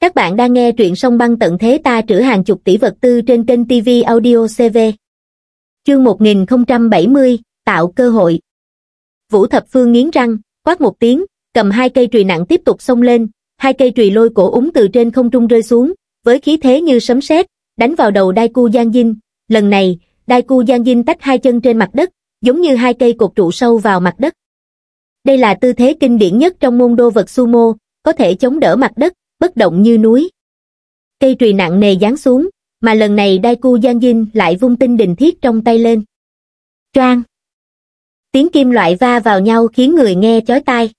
Các bạn đang nghe truyện sông băng tận thế ta trữ hàng chục tỷ vật tư trên kênh TV Audio CV. Chương 1070, tạo cơ hội. Vũ Thập Phương nghiến răng, quát một tiếng, cầm hai cây trùy nặng tiếp tục xông lên, hai cây trùy lôi cổ úng từ trên không trung rơi xuống, với khí thế như sấm sét, đánh vào đầu Đai Cu Giang Dinh, lần này, Đai Cu Giang Dinh tách hai chân trên mặt đất, giống như hai cây cột trụ sâu vào mặt đất. Đây là tư thế kinh điển nhất trong môn đô vật sumo, có thể chống đỡ mặt đất, bất động như núi. Cây trùy nặng nề giáng xuống, mà lần này đai cu Giang Dinh lại vung tinh đình thiết trong tay lên. Choang! Tiếng kim loại va vào nhau khiến người nghe chói tai.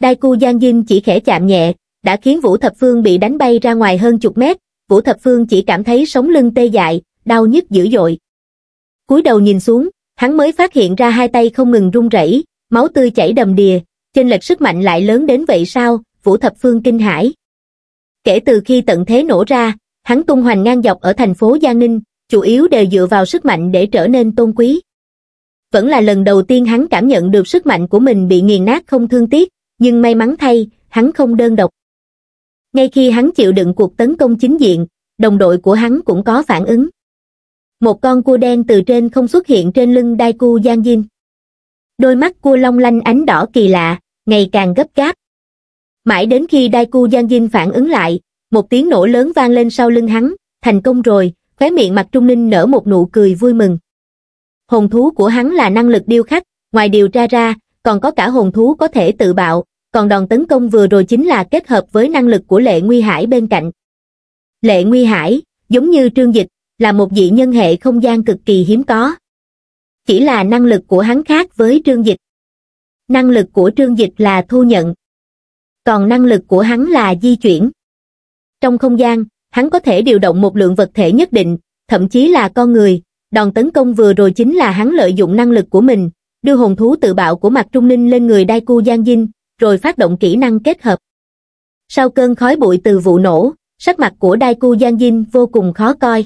Đai cu Giang Dinh chỉ khẽ chạm nhẹ, đã khiến Vũ Thập Phương bị đánh bay ra ngoài hơn chục mét, Vũ Thập Phương chỉ cảm thấy sống lưng tê dại, đau nhức dữ dội. cúi đầu nhìn xuống, hắn mới phát hiện ra hai tay không ngừng run rẩy, máu tươi chảy đầm đìa, trên lệch sức mạnh lại lớn đến vậy sao, Vũ Thập Phương kinh hãi. Kể từ khi tận thế nổ ra, hắn tung hoành ngang dọc ở thành phố Giang Ninh, chủ yếu đều dựa vào sức mạnh để trở nên tôn quý. Vẫn là lần đầu tiên hắn cảm nhận được sức mạnh của mình bị nghiền nát không thương tiếc, nhưng may mắn thay, hắn không đơn độc. Ngay khi hắn chịu đựng cuộc tấn công chính diện, đồng đội của hắn cũng có phản ứng. Một con cua đen từ trên không xuất hiện trên lưng đai cu Giang Dinh. Đôi mắt cua long lanh ánh đỏ kỳ lạ, ngày càng gấp gáp, mãi đến khi Daiku Giang Jin phản ứng lại, một tiếng nổ lớn vang lên sau lưng hắn, thành công rồi, khóe miệng mặt Trung Ninh nở một nụ cười vui mừng. Hồn thú của hắn là năng lực điêu khắc, ngoài điều tra ra, còn có cả hồn thú có thể tự bạo, còn đòn tấn công vừa rồi chính là kết hợp với năng lực của Lệ Nguy Hải bên cạnh. Lệ Nguy Hải, giống như Trương Dịch, là một dị nhân hệ không gian cực kỳ hiếm có. Chỉ là năng lực của hắn khác với Trương Dịch. Năng lực của Trương Dịch là thu nhận, còn năng lực của hắn là di chuyển. Trong không gian, hắn có thể điều động một lượng vật thể nhất định, thậm chí là con người, đòn tấn công vừa rồi chính là hắn lợi dụng năng lực của mình, đưa hồn thú tự bạo của mặt trung ninh lên người đai cu Giang Dinh, rồi phát động kỹ năng kết hợp. Sau cơn khói bụi từ vụ nổ, sắc mặt của đai cu Giang Dinh vô cùng khó coi.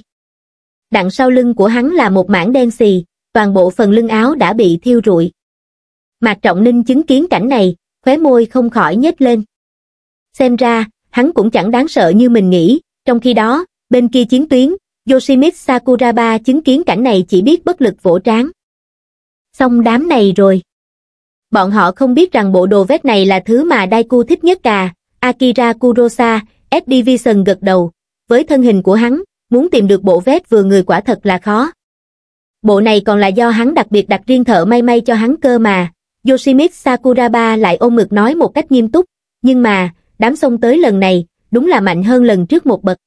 Đằng sau lưng của hắn là một mảng đen xì, toàn bộ phần lưng áo đã bị thiêu rụi. Mạc Trọng Ninh chứng kiến cảnh này, khóe môi không khỏi nhếch lên xem ra hắn cũng chẳng đáng sợ như mình nghĩ trong khi đó bên kia chiến tuyến Yoshimitsu sakuraba chứng kiến cảnh này chỉ biết bất lực vỗ trán xong đám này rồi bọn họ không biết rằng bộ đồ vest này là thứ mà daiku thích nhất cả akira kurosa s division gật đầu với thân hình của hắn muốn tìm được bộ vest vừa người quả thật là khó bộ này còn là do hắn đặc biệt đặt riêng thợ may may cho hắn cơ mà Yoshimitsu sakuraba lại ôm ngực nói một cách nghiêm túc nhưng mà đám sông tới lần này, đúng là mạnh hơn lần trước một bậc.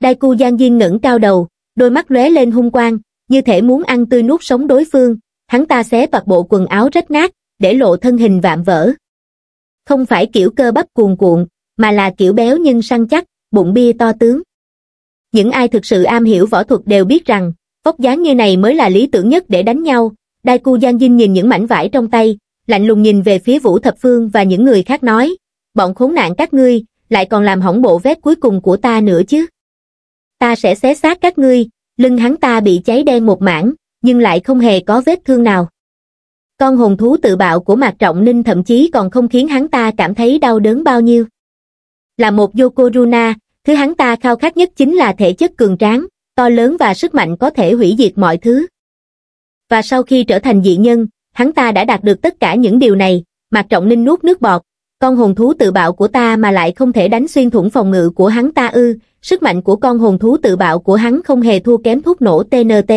Đai cu Giang Diên ngẩng cao đầu, đôi mắt lóe lên hung quang, như thể muốn ăn tươi nuốt sống đối phương, hắn ta xé toạc bộ quần áo rách nát, để lộ thân hình vạm vỡ. Không phải kiểu cơ bắp cuồn cuộn, mà là kiểu béo nhưng săn chắc, bụng bia to tướng. Những ai thực sự am hiểu võ thuật đều biết rằng, vóc dáng như này mới là lý tưởng nhất để đánh nhau. Đai cu Giang Dinh nhìn những mảnh vải trong tay, lạnh lùng nhìn về phía Vũ Thập Phương và những người khác nói, bọn khốn nạn các ngươi, lại còn làm hỏng bộ vét cuối cùng của ta nữa chứ. Ta sẽ xé xác các ngươi, lưng hắn ta bị cháy đen một mảng, nhưng lại không hề có vết thương nào. Con hồn thú tự bạo của Mạc Trọng Ninh thậm chí còn không khiến hắn ta cảm thấy đau đớn bao nhiêu. Là một Yokozuna, thứ hắn ta khao khát nhất chính là thể chất cường tráng, to lớn và sức mạnh có thể hủy diệt mọi thứ. Và sau khi trở thành dị nhân, hắn ta đã đạt được tất cả những điều này, Mạc Trọng Ninh nuốt nước bọt, con hồn thú tự bạo của ta mà lại không thể đánh xuyên thủng phòng ngự của hắn ta ư, sức mạnh của con hồn thú tự bạo của hắn không hề thua kém thuốc nổ TNT.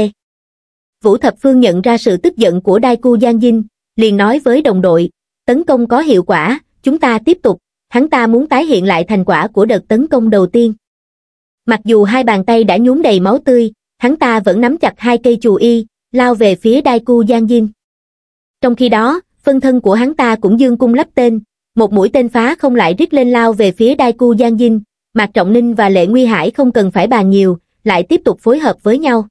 Vũ Thập Phương nhận ra sự tức giận của Đai Cu Giang Dinh, liền nói với đồng đội, tấn công có hiệu quả, chúng ta tiếp tục, hắn ta muốn tái hiện lại thành quả của đợt tấn công đầu tiên. Mặc dù hai bàn tay đã nhúm đầy máu tươi, hắn ta vẫn nắm chặt hai cây chù y, lao về phía Đai Cu Giang Dinh. Trong khi đó, phân thân của hắn ta cũng dương cung lắp tên, một mũi tên phá không lại rít lên lao về phía đai cu Giang Dinh, Mạc Trọng Ninh và Lệ Nguy Hải không cần phải bàn nhiều, lại tiếp tục phối hợp với nhau.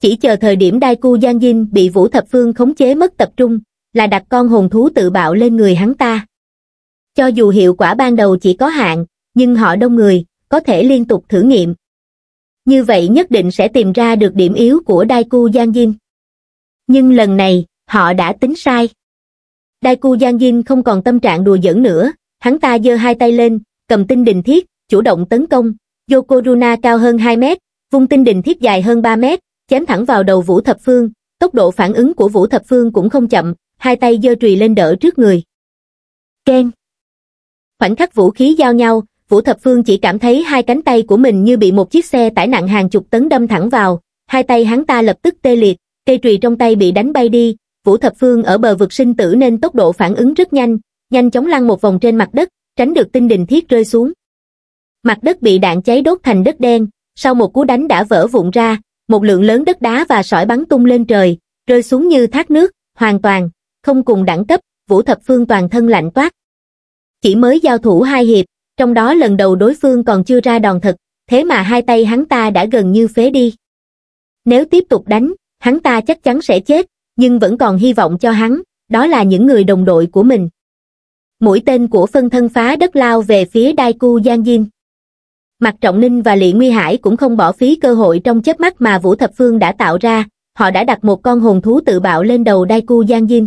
Chỉ chờ thời điểm đai cu Giang Dinh bị Vũ Thập Phương khống chế mất tập trung, là đặt con hồn thú tự bạo lên người hắn ta. Cho dù hiệu quả ban đầu chỉ có hạn, nhưng họ đông người, có thể liên tục thử nghiệm. Như vậy nhất định sẽ tìm ra được điểm yếu của Đai Cu Giang Dinh. Nhưng lần này, họ đã tính sai. Đai cu Giang Jin không còn tâm trạng đùa giỡn nữa, hắn ta giơ hai tay lên, cầm tinh đình thiết, chủ động tấn công. Yokoruna cao hơn 2 mét, vung tinh đình thiết dài hơn 3 mét, chém thẳng vào đầu Vũ Thập Phương, tốc độ phản ứng của Vũ Thập Phương cũng không chậm, hai tay giơ trùy lên đỡ trước người. Ken. Khoảnh khắc vũ khí giao nhau, Vũ Thập Phương chỉ cảm thấy hai cánh tay của mình như bị một chiếc xe tải nặng hàng chục tấn đâm thẳng vào, hai tay hắn ta lập tức tê liệt, cây trùy trong tay bị đánh bay đi, Vũ Thập Phương ở bờ vực sinh tử nên tốc độ phản ứng rất nhanh, nhanh chóng lăn một vòng trên mặt đất, tránh được tinh đình thiết rơi xuống. Mặt đất bị đạn cháy đốt thành đất đen, sau một cú đánh đã vỡ vụn ra, một lượng lớn đất đá và sỏi bắn tung lên trời, rơi xuống như thác nước, hoàn toàn, không cùng đẳng cấp, Vũ Thập Phương toàn thân lạnh toát. Chỉ mới giao thủ hai hiệp, trong đó lần đầu đối phương còn chưa ra đòn thật, thế mà hai tay hắn ta đã gần như phế đi. Nếu tiếp tục đánh, hắn ta chắc chắn sẽ chết, nhưng vẫn còn hy vọng cho hắn, đó là những người đồng đội của mình. Mũi tên của phân thân phá đất lao về phía Đai Cu Giang Diêm. Mặt Trọng Ninh và Lị Nguy Hải cũng không bỏ phí cơ hội trong chớp mắt mà Vũ Thập Phương đã tạo ra, họ đã đặt một con hồn thú tự bạo lên đầu Đai Cu Giang Diêm.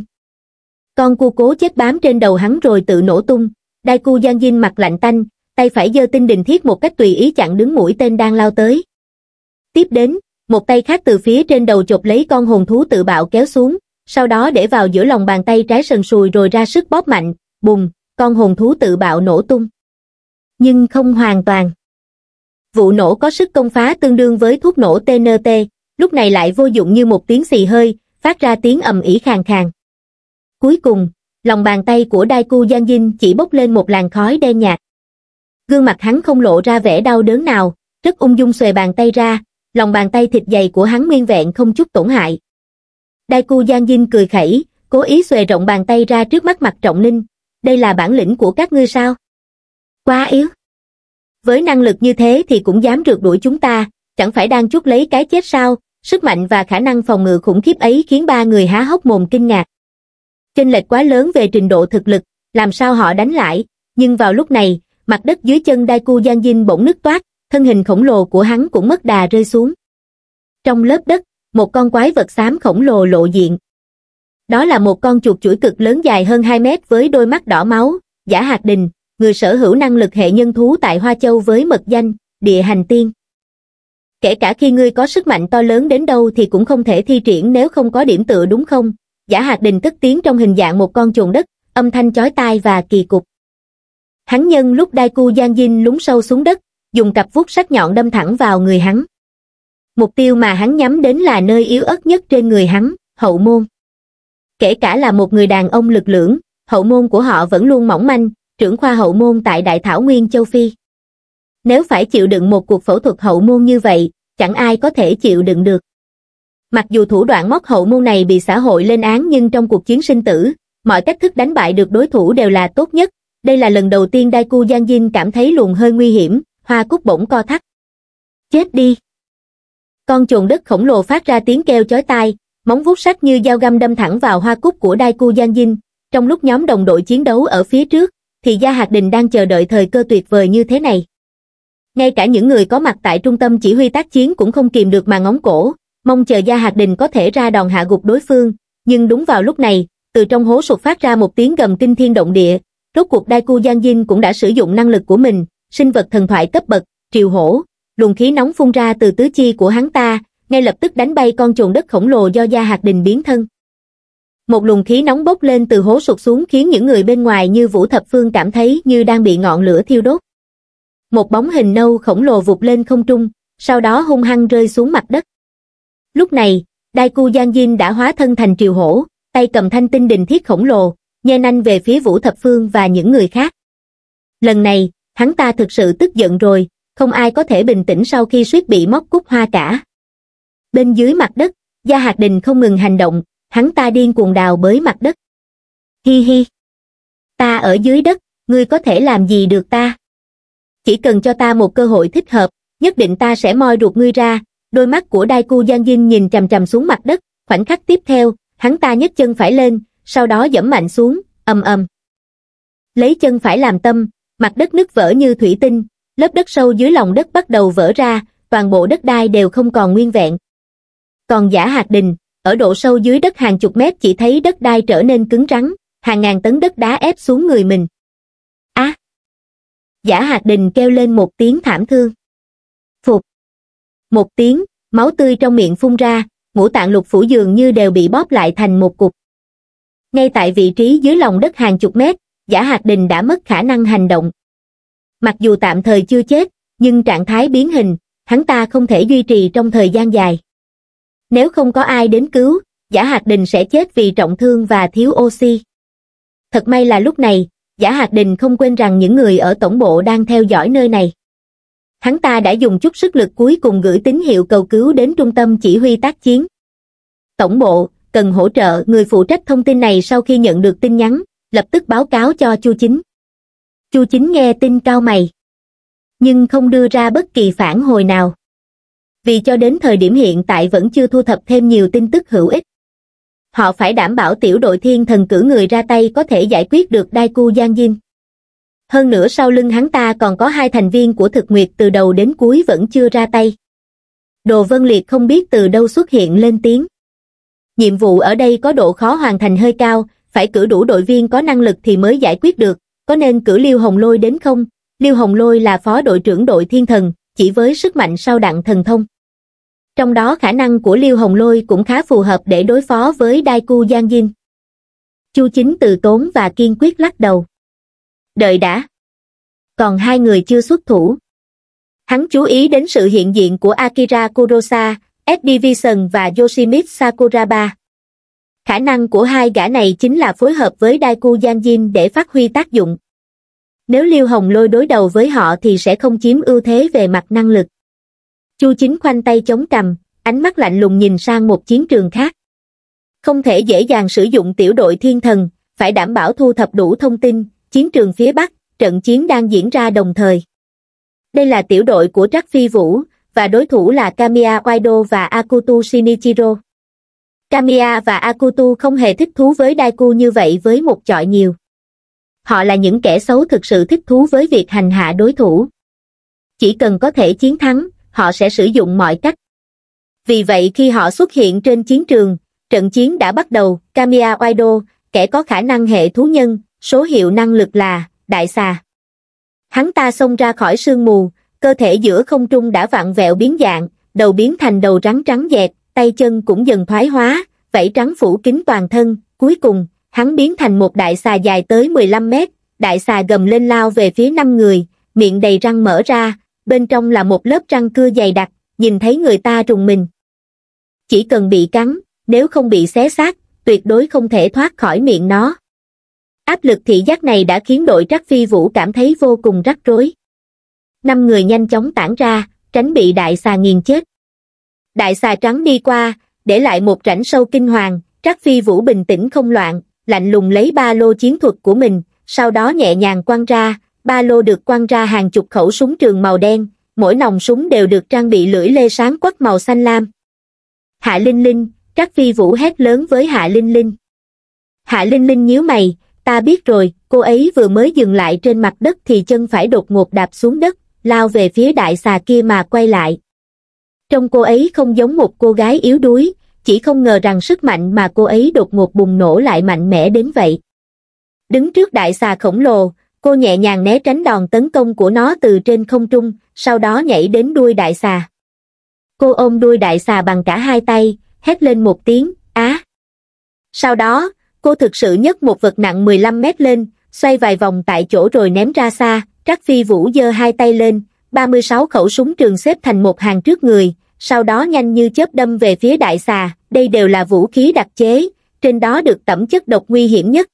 Con cu cố chết bám trên đầu hắn rồi tự nổ tung, Đai Cu Giang Diêm mặt lạnh tanh, tay phải giơ tinh đình thiết một cách tùy ý chặn đứng mũi tên đang lao tới. Tiếp đến, một tay khác từ phía trên đầu chụp lấy con hồn thú tự bạo kéo xuống, sau đó để vào giữa lòng bàn tay trái sần sùi rồi ra sức bóp mạnh, bùng, con hồn thú tự bạo nổ tung. Nhưng không hoàn toàn. Vụ nổ có sức công phá tương đương với thuốc nổ TNT, lúc này lại vô dụng như một tiếng xì hơi, phát ra tiếng ầm ỉ khàn khàn. Cuối cùng, lòng bàn tay của Đai Cu Giang Dinh chỉ bốc lên một làn khói đen nhạt. Gương mặt hắn không lộ ra vẻ đau đớn nào, rất ung dung xuề bàn tay ra, lòng bàn tay thịt dày của hắn nguyên vẹn không chút tổn hại. Đai cu Giang Dinh cười khẩy, cố ý xòe rộng bàn tay ra trước mắt mặt trọng ninh, đây là bản lĩnh của các ngươi sao? Quá yếu. Với năng lực như thế thì cũng dám rượt đuổi chúng ta, chẳng phải đang chút lấy cái chết sao, sức mạnh và khả năng phòng ngự khủng khiếp ấy khiến ba người há hốc mồm kinh ngạc. Chênh lệch quá lớn về trình độ thực lực, làm sao họ đánh lại, nhưng vào lúc này, mặt đất dưới chân Đai Cu Giang Dinh bỗng nứt toát, thân hình khổng lồ của hắn cũng mất đà rơi xuống. Trong lớp đất, một con quái vật xám khổng lồ lộ diện. Đó là một con chuột chuỗi cực lớn dài hơn 2 mét với đôi mắt đỏ máu, giả hạt đình, người sở hữu năng lực hệ nhân thú tại Hoa Châu với mật danh, địa hành tiên. Kể cả khi ngươi có sức mạnh to lớn đến đâu thì cũng không thể thi triển nếu không có điểm tựa đúng không? Giả hạt đình tức tiến trong hình dạng một con chuồn đất, âm thanh chói tai và kỳ cục. Hắn nhân lúc đai cu Giang Dinh lúng sâu xuống đất, dùng cặp vuốt sắc nhọn đâm thẳng vào người hắn mục tiêu mà hắn nhắm đến là nơi yếu ớt nhất trên người hắn hậu môn kể cả là một người đàn ông lực lưỡng hậu môn của họ vẫn luôn mỏng manh trưởng khoa hậu môn tại đại thảo nguyên châu phi nếu phải chịu đựng một cuộc phẫu thuật hậu môn như vậy chẳng ai có thể chịu đựng được mặc dù thủ đoạn móc hậu môn này bị xã hội lên án nhưng trong cuộc chiến sinh tử mọi cách thức đánh bại được đối thủ đều là tốt nhất đây là lần đầu tiên Daiku Giang Jin cảm thấy luồng hơi nguy hiểm hoa cúc bỗng co thắt chết đi con chuồn đất khổng lồ phát ra tiếng kêu chói tai móng vuốt sắc như dao găm đâm thẳng vào hoa cúc của đai cu giang dinh trong lúc nhóm đồng đội chiến đấu ở phía trước thì gia hạt đình đang chờ đợi thời cơ tuyệt vời như thế này ngay cả những người có mặt tại trung tâm chỉ huy tác chiến cũng không kìm được mà ngóng cổ mong chờ gia hạt đình có thể ra đòn hạ gục đối phương nhưng đúng vào lúc này từ trong hố sụt phát ra một tiếng gầm kinh thiên động địa rốt cuộc đai cu giang dinh cũng đã sử dụng năng lực của mình sinh vật thần thoại cấp bậc, triều hổ, luồng khí nóng phun ra từ tứ chi của hắn ta, ngay lập tức đánh bay con trồn đất khổng lồ do Gia Hạt Đình biến thân. Một luồng khí nóng bốc lên từ hố sụt xuống khiến những người bên ngoài như Vũ Thập Phương cảm thấy như đang bị ngọn lửa thiêu đốt. Một bóng hình nâu khổng lồ vụt lên không trung, sau đó hung hăng rơi xuống mặt đất. Lúc này, Đai Cu Giang Jin đã hóa thân thành triều hổ, tay cầm thanh tinh đình thiết khổng lồ, nhe nanh về phía Vũ Thập Phương và những người khác. Lần này, hắn ta thực sự tức giận rồi, không ai có thể bình tĩnh sau khi suýt bị móc cúc hoa cả. Bên dưới mặt đất, Gia Hạc Đình không ngừng hành động, hắn ta điên cuồng đào bới mặt đất. Hi hi! Ta ở dưới đất, ngươi có thể làm gì được ta? Chỉ cần cho ta một cơ hội thích hợp, nhất định ta sẽ moi ruột ngươi ra. Đôi mắt của Đai Cu Giang Dinh nhìn trầm trầm xuống mặt đất, khoảnh khắc tiếp theo, hắn ta nhấc chân phải lên, sau đó dẫm mạnh xuống, ầm ầm. Lấy chân phải làm tâm, mặt đất nứt vỡ như thủy tinh, lớp đất sâu dưới lòng đất bắt đầu vỡ ra, toàn bộ đất đai đều không còn nguyên vẹn. Còn giả hạt đình, ở độ sâu dưới đất hàng chục mét chỉ thấy đất đai trở nên cứng rắn, hàng ngàn tấn đất đá ép xuống người mình. Á! À, giả hạt đình kêu lên một tiếng thảm thương. Phục! Một tiếng, máu tươi trong miệng phun ra, ngũ tạng lục phủ dường như đều bị bóp lại thành một cục. Ngay tại vị trí dưới lòng đất hàng chục mét, giả hạt đình đã mất khả năng hành động. Mặc dù tạm thời chưa chết, nhưng trạng thái biến hình, hắn ta không thể duy trì trong thời gian dài. Nếu không có ai đến cứu, giả hạt đình sẽ chết vì trọng thương và thiếu oxy. Thật may là lúc này, giả hạt đình không quên rằng những người ở tổng bộ đang theo dõi nơi này. Hắn ta đã dùng chút sức lực cuối cùng gửi tín hiệu cầu cứu đến trung tâm chỉ huy tác chiến. Tổng bộ, cần hỗ trợ người phụ trách thông tin này sau khi nhận được tin nhắn, lập tức báo cáo cho chu chính chu chính nghe tin cao mày nhưng không đưa ra bất kỳ phản hồi nào vì cho đến thời điểm hiện tại vẫn chưa thu thập thêm nhiều tin tức hữu ích họ phải đảm bảo tiểu đội thiên thần cử người ra tay có thể giải quyết được đai cu giang diêm hơn nữa sau lưng hắn ta còn có hai thành viên của thực nguyệt từ đầu đến cuối vẫn chưa ra tay đồ vân liệt không biết từ đâu xuất hiện lên tiếng nhiệm vụ ở đây có độ khó hoàn thành hơi cao phải cử đủ đội viên có năng lực thì mới giải quyết được, có nên cử Liêu Hồng Lôi đến không? Liêu Hồng Lôi là phó đội trưởng đội thiên thần, chỉ với sức mạnh sau đặng thần thông. Trong đó khả năng của Liêu Hồng Lôi cũng khá phù hợp để đối phó với Đai Cu Giang Dinh. Chu Chính từ tốn và kiên quyết lắc đầu. Đợi đã. Còn hai người chưa xuất thủ. Hắn chú ý đến sự hiện diện của Akira Kurosa, Ed Division và Yoshimitsu Sakuraba khả năng của hai gã này chính là phối hợp với đai cu giang Jin để phát huy tác dụng. Nếu Liêu Hồng lôi đối đầu với họ thì sẽ không chiếm ưu thế về mặt năng lực. Chu Chính khoanh tay chống cầm, ánh mắt lạnh lùng nhìn sang một chiến trường khác. Không thể dễ dàng sử dụng tiểu đội thiên thần, phải đảm bảo thu thập đủ thông tin, chiến trường phía Bắc, trận chiến đang diễn ra đồng thời. Đây là tiểu đội của Trắc Phi Vũ, và đối thủ là Kamiya Waido và Akutu Shinichiro. Kamiya và Akutu không hề thích thú với Daiku như vậy với một chọi nhiều. Họ là những kẻ xấu thực sự thích thú với việc hành hạ đối thủ. Chỉ cần có thể chiến thắng, họ sẽ sử dụng mọi cách. Vì vậy khi họ xuất hiện trên chiến trường, trận chiến đã bắt đầu, Kamiya Waido, kẻ có khả năng hệ thú nhân, số hiệu năng lực là Đại Xà. Hắn ta xông ra khỏi sương mù, cơ thể giữa không trung đã vặn vẹo biến dạng, đầu biến thành đầu rắn trắng dẹt, tay chân cũng dần thoái hóa, vảy trắng phủ kín toàn thân, cuối cùng, hắn biến thành một đại xà dài tới 15 mét, đại xà gầm lên lao về phía năm người, miệng đầy răng mở ra, bên trong là một lớp răng cưa dày đặc, nhìn thấy người ta trùng mình. Chỉ cần bị cắn, nếu không bị xé xác, tuyệt đối không thể thoát khỏi miệng nó. Áp lực thị giác này đã khiến đội trắc phi vũ cảm thấy vô cùng rắc rối. Năm người nhanh chóng tản ra, tránh bị đại xà nghiền chết đại xà trắng đi qua, để lại một rãnh sâu kinh hoàng, Trác Phi Vũ bình tĩnh không loạn, lạnh lùng lấy ba lô chiến thuật của mình, sau đó nhẹ nhàng quăng ra, ba lô được quăng ra hàng chục khẩu súng trường màu đen, mỗi nòng súng đều được trang bị lưỡi lê sáng quắc màu xanh lam. Hạ Linh Linh, Trác Phi Vũ hét lớn với Hạ Linh Linh. Hạ Linh Linh nhíu mày, ta biết rồi, cô ấy vừa mới dừng lại trên mặt đất thì chân phải đột ngột đạp xuống đất, lao về phía đại xà kia mà quay lại, trong cô ấy không giống một cô gái yếu đuối, chỉ không ngờ rằng sức mạnh mà cô ấy đột ngột bùng nổ lại mạnh mẽ đến vậy. Đứng trước đại xà khổng lồ, cô nhẹ nhàng né tránh đòn tấn công của nó từ trên không trung, sau đó nhảy đến đuôi đại xà. Cô ôm đuôi đại xà bằng cả hai tay, hét lên một tiếng, á. Sau đó, cô thực sự nhấc một vật nặng 15 mét lên, xoay vài vòng tại chỗ rồi ném ra xa, Trác Phi Vũ giơ hai tay lên, 36 khẩu súng trường xếp thành một hàng trước người, sau đó nhanh như chớp đâm về phía đại xà đây đều là vũ khí đặc chế trên đó được tẩm chất độc nguy hiểm nhất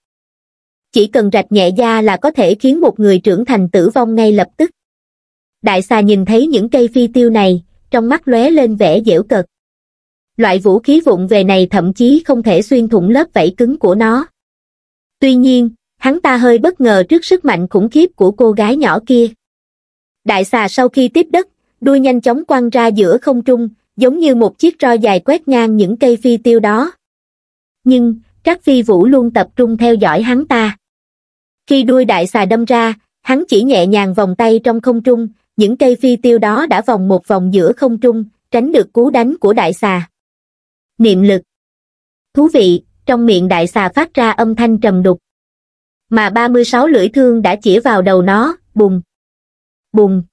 chỉ cần rạch nhẹ da là có thể khiến một người trưởng thành tử vong ngay lập tức đại xà nhìn thấy những cây phi tiêu này trong mắt lóe lên vẻ dễu cợt loại vũ khí vụn về này thậm chí không thể xuyên thủng lớp vảy cứng của nó tuy nhiên hắn ta hơi bất ngờ trước sức mạnh khủng khiếp của cô gái nhỏ kia đại xà sau khi tiếp đất đuôi nhanh chóng quăng ra giữa không trung, giống như một chiếc roi dài quét ngang những cây phi tiêu đó. Nhưng, Trác Phi Vũ luôn tập trung theo dõi hắn ta. Khi đuôi đại xà đâm ra, hắn chỉ nhẹ nhàng vòng tay trong không trung, những cây phi tiêu đó đã vòng một vòng giữa không trung, tránh được cú đánh của đại xà. Niệm lực Thú vị, trong miệng đại xà phát ra âm thanh trầm đục. Mà 36 lưỡi thương đã chỉ vào đầu nó, bùng, bùng,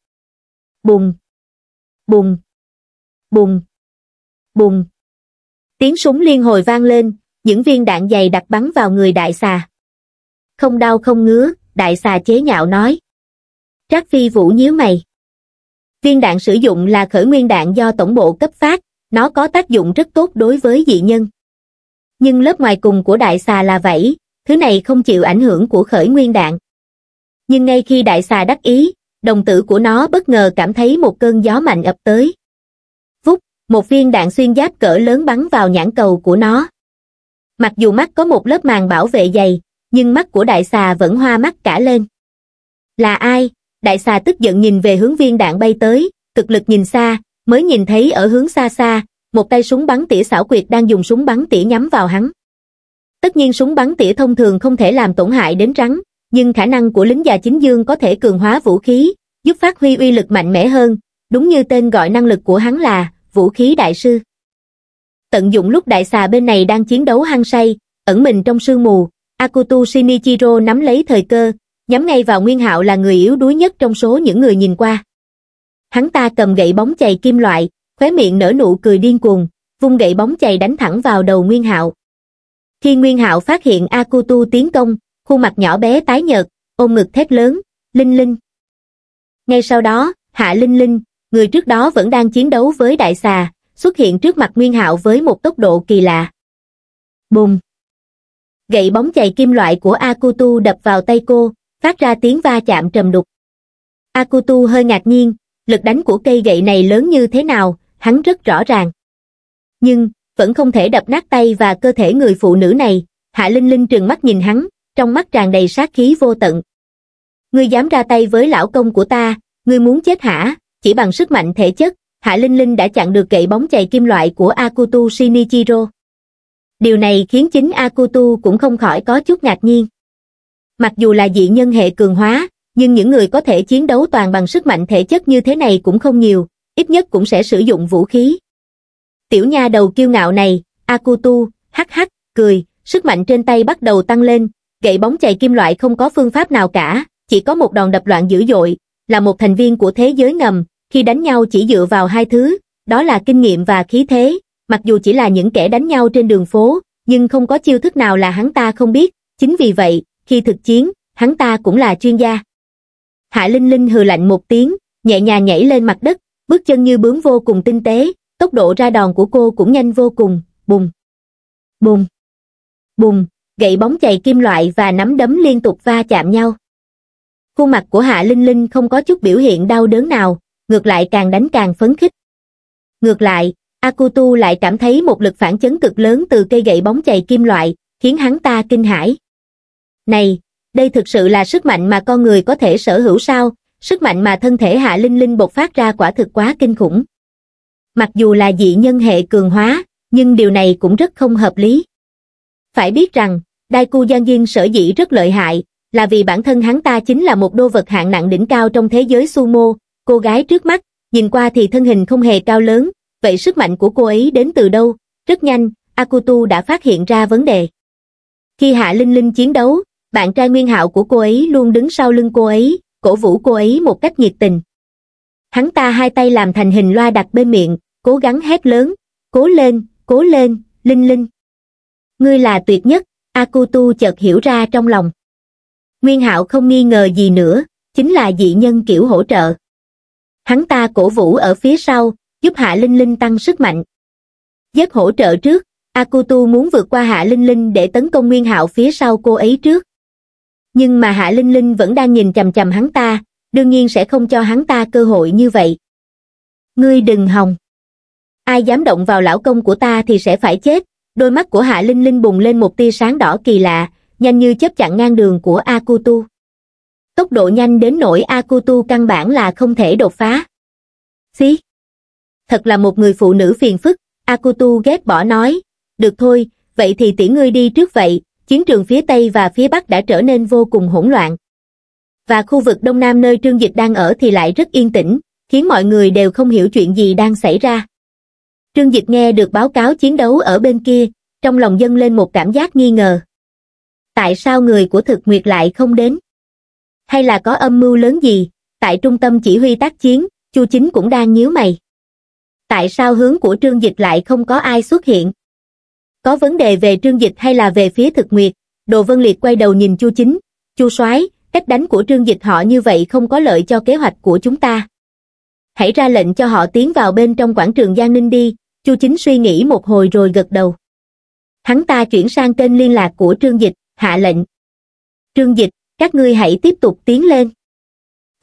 bùng bùng, bùng, bùng. Tiếng súng liên hồi vang lên, những viên đạn dày đặt bắn vào người đại xà. Không đau không ngứa, đại xà chế nhạo nói. Trác phi vũ nhíu mày. Viên đạn sử dụng là khởi nguyên đạn do tổng bộ cấp phát, nó có tác dụng rất tốt đối với dị nhân. Nhưng lớp ngoài cùng của đại xà là vậy, thứ này không chịu ảnh hưởng của khởi nguyên đạn. Nhưng ngay khi đại xà đắc ý, đồng tử của nó bất ngờ cảm thấy một cơn gió mạnh ập tới. Vút, một viên đạn xuyên giáp cỡ lớn bắn vào nhãn cầu của nó. Mặc dù mắt có một lớp màng bảo vệ dày, nhưng mắt của đại xà vẫn hoa mắt cả lên. Là ai? Đại xà tức giận nhìn về hướng viên đạn bay tới, cực lực nhìn xa, mới nhìn thấy ở hướng xa xa, một tay súng bắn tỉa xảo quyệt đang dùng súng bắn tỉa nhắm vào hắn. Tất nhiên súng bắn tỉa thông thường không thể làm tổn hại đến rắn, nhưng khả năng của lính già chính dương có thể cường hóa vũ khí, giúp phát huy uy lực mạnh mẽ hơn, đúng như tên gọi năng lực của hắn là vũ khí đại sư. Tận dụng lúc đại xà bên này đang chiến đấu hăng say, ẩn mình trong sương mù, Akutu Shinichiro nắm lấy thời cơ, nhắm ngay vào Nguyên Hạo là người yếu đuối nhất trong số những người nhìn qua. Hắn ta cầm gậy bóng chày kim loại, khóe miệng nở nụ cười điên cuồng, vung gậy bóng chày đánh thẳng vào đầu Nguyên Hạo. Khi Nguyên Hạo phát hiện Akutu tiến công, khuôn mặt nhỏ bé tái nhợt, ôm ngực thét lớn, Linh Linh. Ngay sau đó, Hạ Linh Linh, người trước đó vẫn đang chiến đấu với đại xà, xuất hiện trước mặt Nguyên Hạo với một tốc độ kỳ lạ. Bùng! Gậy bóng chày kim loại của Akutu đập vào tay cô, phát ra tiếng va chạm trầm đục. Akutu hơi ngạc nhiên, lực đánh của cây gậy này lớn như thế nào, hắn rất rõ ràng. Nhưng, vẫn không thể đập nát tay và cơ thể người phụ nữ này, Hạ Linh Linh trừng mắt nhìn hắn, trong mắt tràn đầy sát khí vô tận ngươi dám ra tay với lão công của ta ngươi muốn chết hả chỉ bằng sức mạnh thể chất hạ linh linh đã chặn được gậy bóng chày kim loại của akutu shinichiro điều này khiến chính akutu cũng không khỏi có chút ngạc nhiên mặc dù là dị nhân hệ cường hóa nhưng những người có thể chiến đấu toàn bằng sức mạnh thể chất như thế này cũng không nhiều ít nhất cũng sẽ sử dụng vũ khí tiểu nha đầu kiêu ngạo này akutu hắc hắc cười sức mạnh trên tay bắt đầu tăng lên gậy bóng chày kim loại không có phương pháp nào cả, chỉ có một đòn đập loạn dữ dội, là một thành viên của thế giới ngầm, khi đánh nhau chỉ dựa vào hai thứ, đó là kinh nghiệm và khí thế, mặc dù chỉ là những kẻ đánh nhau trên đường phố, nhưng không có chiêu thức nào là hắn ta không biết, chính vì vậy, khi thực chiến, hắn ta cũng là chuyên gia. Hạ Linh Linh hừ lạnh một tiếng, nhẹ nhàng nhảy lên mặt đất, bước chân như bướm vô cùng tinh tế, tốc độ ra đòn của cô cũng nhanh vô cùng, bùng, bùng, bùng gậy bóng chày kim loại và nắm đấm liên tục va chạm nhau khuôn mặt của hạ linh linh không có chút biểu hiện đau đớn nào ngược lại càng đánh càng phấn khích ngược lại akutu lại cảm thấy một lực phản chấn cực lớn từ cây gậy bóng chày kim loại khiến hắn ta kinh hãi này đây thực sự là sức mạnh mà con người có thể sở hữu sao sức mạnh mà thân thể hạ linh linh bộc phát ra quả thực quá kinh khủng mặc dù là dị nhân hệ cường hóa nhưng điều này cũng rất không hợp lý phải biết rằng Đai Cu Giang Diên sở dĩ rất lợi hại, là vì bản thân hắn ta chính là một đô vật hạng nặng đỉnh cao trong thế giới sumo, cô gái trước mắt, nhìn qua thì thân hình không hề cao lớn, vậy sức mạnh của cô ấy đến từ đâu? Rất nhanh, Akutu đã phát hiện ra vấn đề. Khi Hạ Linh Linh chiến đấu, bạn trai nguyên hạo của cô ấy luôn đứng sau lưng cô ấy, cổ vũ cô ấy một cách nhiệt tình. Hắn ta hai tay làm thành hình loa đặt bên miệng, cố gắng hét lớn, cố lên, cố lên, Linh Linh. Ngươi là tuyệt nhất, Akutu chợt hiểu ra trong lòng. Nguyên hạo không nghi ngờ gì nữa, chính là dị nhân kiểu hỗ trợ. Hắn ta cổ vũ ở phía sau, giúp Hạ Linh Linh tăng sức mạnh. Giấc hỗ trợ trước, Akutu muốn vượt qua Hạ Linh Linh để tấn công Nguyên hạo phía sau cô ấy trước. Nhưng mà Hạ Linh Linh vẫn đang nhìn chầm chầm hắn ta, đương nhiên sẽ không cho hắn ta cơ hội như vậy. Ngươi đừng hòng. Ai dám động vào lão công của ta thì sẽ phải chết, đôi mắt của hạ linh linh bùng lên một tia sáng đỏ kỳ lạ nhanh như chớp chặn ngang đường của akutu tốc độ nhanh đến nỗi akutu căn bản là không thể đột phá xí thật là một người phụ nữ phiền phức akutu ghét bỏ nói được thôi vậy thì tiễn ngươi đi trước vậy chiến trường phía tây và phía bắc đã trở nên vô cùng hỗn loạn và khu vực đông nam nơi trương dịch đang ở thì lại rất yên tĩnh khiến mọi người đều không hiểu chuyện gì đang xảy ra trương diệp nghe được báo cáo chiến đấu ở bên kia trong lòng dâng lên một cảm giác nghi ngờ tại sao người của thực nguyệt lại không đến hay là có âm mưu lớn gì tại trung tâm chỉ huy tác chiến chu chính cũng đang nhíu mày tại sao hướng của trương dịch lại không có ai xuất hiện có vấn đề về trương dịch hay là về phía thực nguyệt đồ vân liệt quay đầu nhìn chu chính chu soái cách đánh của trương dịch họ như vậy không có lợi cho kế hoạch của chúng ta hãy ra lệnh cho họ tiến vào bên trong quảng trường giang ninh đi Chu Chính suy nghĩ một hồi rồi gật đầu. Hắn ta chuyển sang kênh liên lạc của Trương Dịch, hạ lệnh. Trương Dịch, các ngươi hãy tiếp tục tiến lên.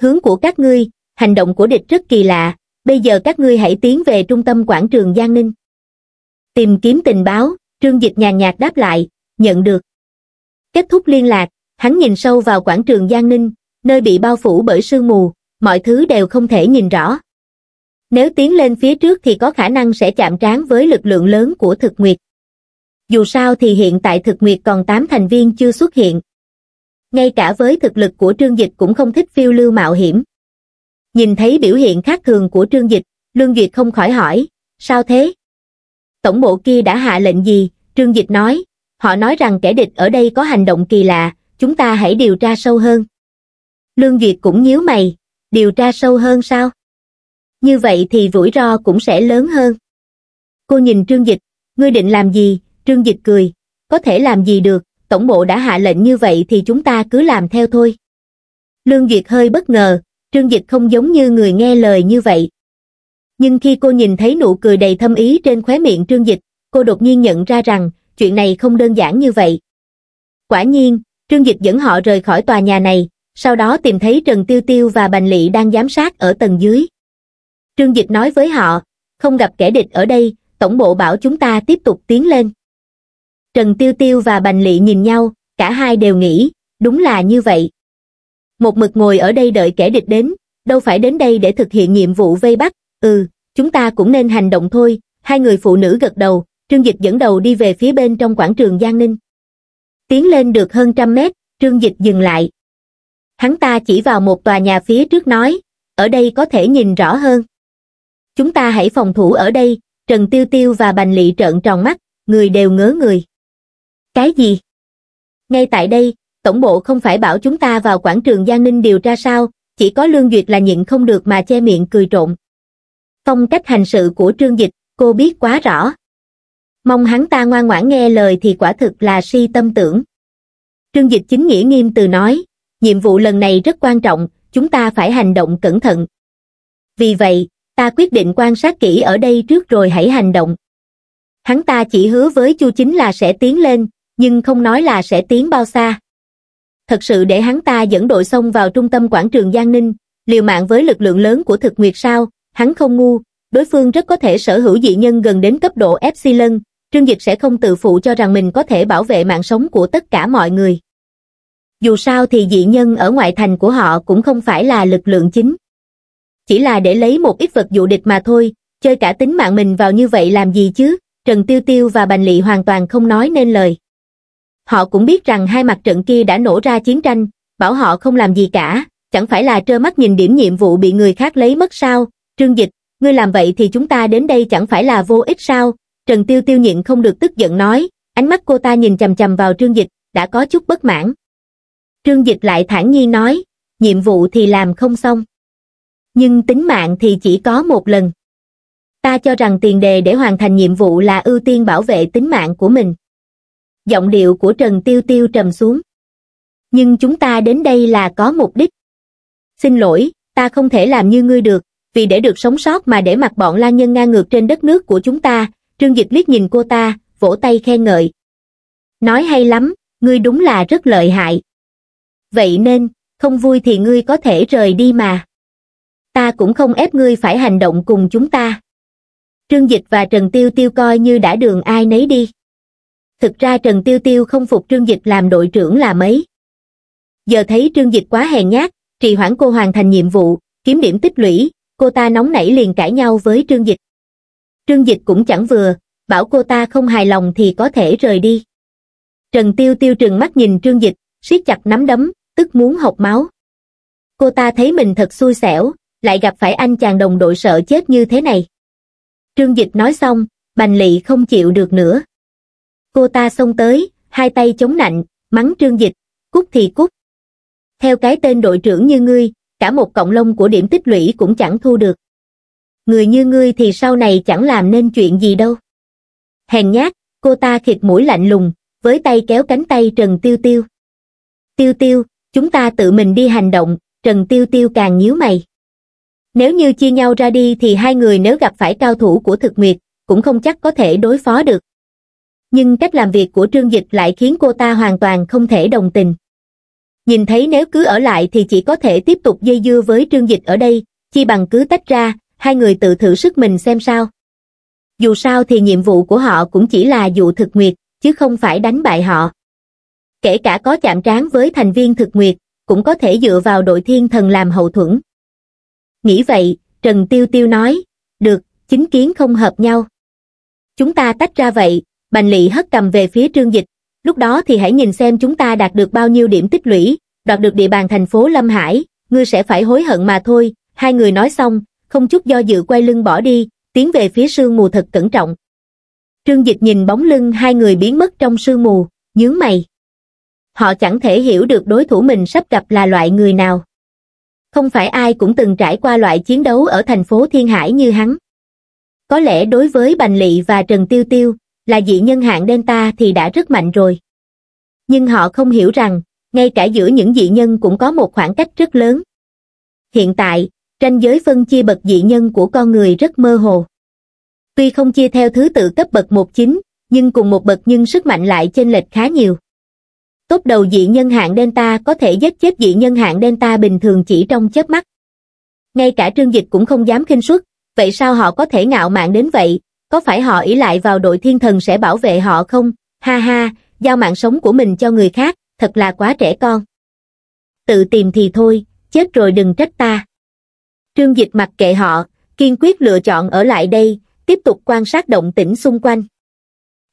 Hướng của các ngươi, hành động của địch rất kỳ lạ, bây giờ các ngươi hãy tiến về trung tâm quảng trường Giang Ninh. Tìm kiếm tình báo, Trương Dịch nhàn nhạt đáp lại, nhận được. Kết thúc liên lạc, hắn nhìn sâu vào quảng trường Giang Ninh, nơi bị bao phủ bởi sương mù, mọi thứ đều không thể nhìn rõ. Nếu tiến lên phía trước thì có khả năng sẽ chạm trán với lực lượng lớn của thực nguyệt. Dù sao thì hiện tại thực nguyệt còn 8 thành viên chưa xuất hiện. Ngay cả với thực lực của trương dịch cũng không thích phiêu lưu mạo hiểm. Nhìn thấy biểu hiện khác thường của trương dịch, Lương Duyệt không khỏi hỏi, sao thế? Tổng bộ kia đã hạ lệnh gì? Trương Dịch nói, họ nói rằng kẻ địch ở đây có hành động kỳ lạ, chúng ta hãy điều tra sâu hơn. Lương Duyệt cũng nhíu mày, điều tra sâu hơn sao? như vậy thì rủi ro cũng sẽ lớn hơn. Cô nhìn Trương Dịch, ngươi định làm gì? Trương Dịch cười, có thể làm gì được, tổng bộ đã hạ lệnh như vậy thì chúng ta cứ làm theo thôi. Lương Duyệt hơi bất ngờ, Trương Dịch không giống như người nghe lời như vậy. Nhưng khi cô nhìn thấy nụ cười đầy thâm ý trên khóe miệng Trương Dịch, cô đột nhiên nhận ra rằng, chuyện này không đơn giản như vậy. Quả nhiên, Trương Dịch dẫn họ rời khỏi tòa nhà này, sau đó tìm thấy Trần Tiêu Tiêu và Bành Lị đang giám sát ở tầng dưới trương dịch nói với họ không gặp kẻ địch ở đây tổng bộ bảo chúng ta tiếp tục tiến lên trần tiêu tiêu và bành lị nhìn nhau cả hai đều nghĩ đúng là như vậy một mực ngồi ở đây đợi kẻ địch đến đâu phải đến đây để thực hiện nhiệm vụ vây bắt ừ chúng ta cũng nên hành động thôi hai người phụ nữ gật đầu trương dịch dẫn đầu đi về phía bên trong quảng trường giang ninh tiến lên được hơn trăm mét trương dịch dừng lại hắn ta chỉ vào một tòa nhà phía trước nói ở đây có thể nhìn rõ hơn chúng ta hãy phòng thủ ở đây, Trần Tiêu Tiêu và Bành Lị trợn tròn mắt, người đều ngớ người. Cái gì? Ngay tại đây, tổng bộ không phải bảo chúng ta vào quảng trường Giang Ninh điều tra sao, chỉ có Lương Duyệt là nhịn không được mà che miệng cười trộn. Phong cách hành sự của Trương Dịch, cô biết quá rõ. Mong hắn ta ngoan ngoãn nghe lời thì quả thực là si tâm tưởng. Trương Dịch chính nghĩa nghiêm từ nói, nhiệm vụ lần này rất quan trọng, chúng ta phải hành động cẩn thận. Vì vậy, ta quyết định quan sát kỹ ở đây trước rồi hãy hành động hắn ta chỉ hứa với chu chính là sẽ tiến lên nhưng không nói là sẽ tiến bao xa thật sự để hắn ta dẫn đội xông vào trung tâm quảng trường giang ninh liều mạng với lực lượng lớn của thực nguyệt sao hắn không ngu đối phương rất có thể sở hữu dị nhân gần đến cấp độ epsilon trương dịch sẽ không tự phụ cho rằng mình có thể bảo vệ mạng sống của tất cả mọi người dù sao thì dị nhân ở ngoại thành của họ cũng không phải là lực lượng chính chỉ là để lấy một ít vật dụ địch mà thôi, chơi cả tính mạng mình vào như vậy làm gì chứ, Trần Tiêu Tiêu và Bành Lị hoàn toàn không nói nên lời. Họ cũng biết rằng hai mặt trận kia đã nổ ra chiến tranh, bảo họ không làm gì cả, chẳng phải là trơ mắt nhìn điểm nhiệm vụ bị người khác lấy mất sao, Trương Dịch, ngươi làm vậy thì chúng ta đến đây chẳng phải là vô ích sao, Trần Tiêu Tiêu nhịn không được tức giận nói, ánh mắt cô ta nhìn chầm chầm vào Trương Dịch, đã có chút bất mãn. Trương Dịch lại thản nhiên nói, nhiệm vụ thì làm không xong nhưng tính mạng thì chỉ có một lần ta cho rằng tiền đề để hoàn thành nhiệm vụ là ưu tiên bảo vệ tính mạng của mình giọng điệu của trần tiêu tiêu trầm xuống nhưng chúng ta đến đây là có mục đích xin lỗi ta không thể làm như ngươi được vì để được sống sót mà để mặc bọn la nhân ngang ngược trên đất nước của chúng ta trương dịch liếc nhìn cô ta vỗ tay khen ngợi nói hay lắm ngươi đúng là rất lợi hại vậy nên không vui thì ngươi có thể rời đi mà ta cũng không ép ngươi phải hành động cùng chúng ta trương dịch và trần tiêu tiêu coi như đã đường ai nấy đi thực ra trần tiêu tiêu không phục trương dịch làm đội trưởng là mấy giờ thấy trương dịch quá hèn nhát trì hoãn cô hoàn thành nhiệm vụ kiếm điểm tích lũy cô ta nóng nảy liền cãi nhau với trương dịch trương dịch cũng chẳng vừa bảo cô ta không hài lòng thì có thể rời đi trần tiêu tiêu trừng mắt nhìn trương dịch siết chặt nắm đấm tức muốn học máu cô ta thấy mình thật xui xẻo lại gặp phải anh chàng đồng đội sợ chết như thế này. Trương Dịch nói xong, Bành Lị không chịu được nữa. Cô ta xông tới, hai tay chống nạnh, mắng Trương Dịch, cút thì cút. Theo cái tên đội trưởng như ngươi, cả một cộng lông của điểm tích lũy cũng chẳng thu được. Người như ngươi thì sau này chẳng làm nên chuyện gì đâu. Hèn nhát, cô ta khịt mũi lạnh lùng, với tay kéo cánh tay Trần Tiêu Tiêu. Tiêu Tiêu, chúng ta tự mình đi hành động, Trần Tiêu Tiêu càng nhíu mày. Nếu như chia nhau ra đi thì hai người nếu gặp phải cao thủ của thực nguyệt, cũng không chắc có thể đối phó được. Nhưng cách làm việc của Trương Dịch lại khiến cô ta hoàn toàn không thể đồng tình. Nhìn thấy nếu cứ ở lại thì chỉ có thể tiếp tục dây dưa với Trương Dịch ở đây, chi bằng cứ tách ra, hai người tự thử sức mình xem sao. Dù sao thì nhiệm vụ của họ cũng chỉ là dụ thực nguyệt, chứ không phải đánh bại họ. Kể cả có chạm trán với thành viên thực nguyệt, cũng có thể dựa vào đội thiên thần làm hậu thuẫn, nghĩ vậy trần tiêu tiêu nói được chính kiến không hợp nhau chúng ta tách ra vậy bành lị hất cầm về phía trương dịch lúc đó thì hãy nhìn xem chúng ta đạt được bao nhiêu điểm tích lũy đoạt được địa bàn thành phố lâm hải ngươi sẽ phải hối hận mà thôi hai người nói xong không chút do dự quay lưng bỏ đi tiến về phía sương mù thật cẩn trọng trương dịch nhìn bóng lưng hai người biến mất trong sương mù nhướng mày họ chẳng thể hiểu được đối thủ mình sắp gặp là loại người nào không phải ai cũng từng trải qua loại chiến đấu ở thành phố Thiên Hải như hắn. Có lẽ đối với Bành Lị và Trần Tiêu Tiêu, là dị nhân hạng Delta thì đã rất mạnh rồi. Nhưng họ không hiểu rằng, ngay cả giữa những dị nhân cũng có một khoảng cách rất lớn. Hiện tại, ranh giới phân chia bậc dị nhân của con người rất mơ hồ. Tuy không chia theo thứ tự cấp bậc 19, nhưng cùng một bậc nhưng sức mạnh lại chênh lệch khá nhiều tốt đầu dị nhân hạng Delta có thể giết chết dị nhân hạng Delta bình thường chỉ trong chớp mắt. Ngay cả trương dịch cũng không dám khinh suất, vậy sao họ có thể ngạo mạn đến vậy, có phải họ ý lại vào đội thiên thần sẽ bảo vệ họ không, ha ha, giao mạng sống của mình cho người khác, thật là quá trẻ con. Tự tìm thì thôi, chết rồi đừng trách ta. Trương dịch mặc kệ họ, kiên quyết lựa chọn ở lại đây, tiếp tục quan sát động tĩnh xung quanh.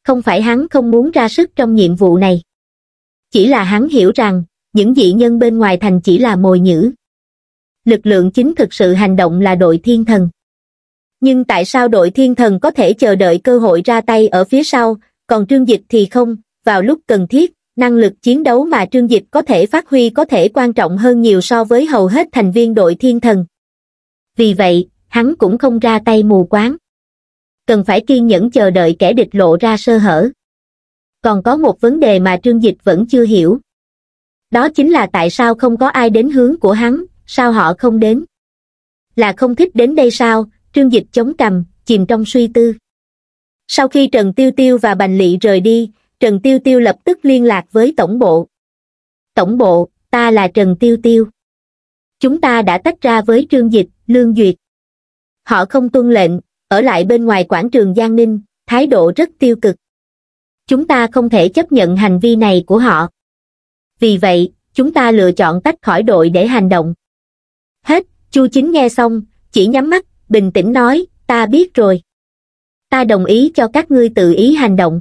Không phải hắn không muốn ra sức trong nhiệm vụ này. Chỉ là hắn hiểu rằng, những dị nhân bên ngoài thành chỉ là mồi nhữ. Lực lượng chính thực sự hành động là đội thiên thần. Nhưng tại sao đội thiên thần có thể chờ đợi cơ hội ra tay ở phía sau, còn trương dịch thì không, vào lúc cần thiết, năng lực chiến đấu mà trương dịch có thể phát huy có thể quan trọng hơn nhiều so với hầu hết thành viên đội thiên thần. Vì vậy, hắn cũng không ra tay mù quáng. Cần phải kiên nhẫn chờ đợi kẻ địch lộ ra sơ hở còn có một vấn đề mà trương dịch vẫn chưa hiểu đó chính là tại sao không có ai đến hướng của hắn sao họ không đến là không thích đến đây sao trương dịch chống cằm chìm trong suy tư sau khi trần tiêu tiêu và bành lị rời đi trần tiêu tiêu lập tức liên lạc với tổng bộ tổng bộ ta là trần tiêu tiêu chúng ta đã tách ra với trương dịch lương duyệt họ không tuân lệnh ở lại bên ngoài quảng trường giang ninh thái độ rất tiêu cực chúng ta không thể chấp nhận hành vi này của họ. Vì vậy, chúng ta lựa chọn tách khỏi đội để hành động. Hết, Chu Chính nghe xong, chỉ nhắm mắt, bình tĩnh nói, ta biết rồi. Ta đồng ý cho các ngươi tự ý hành động.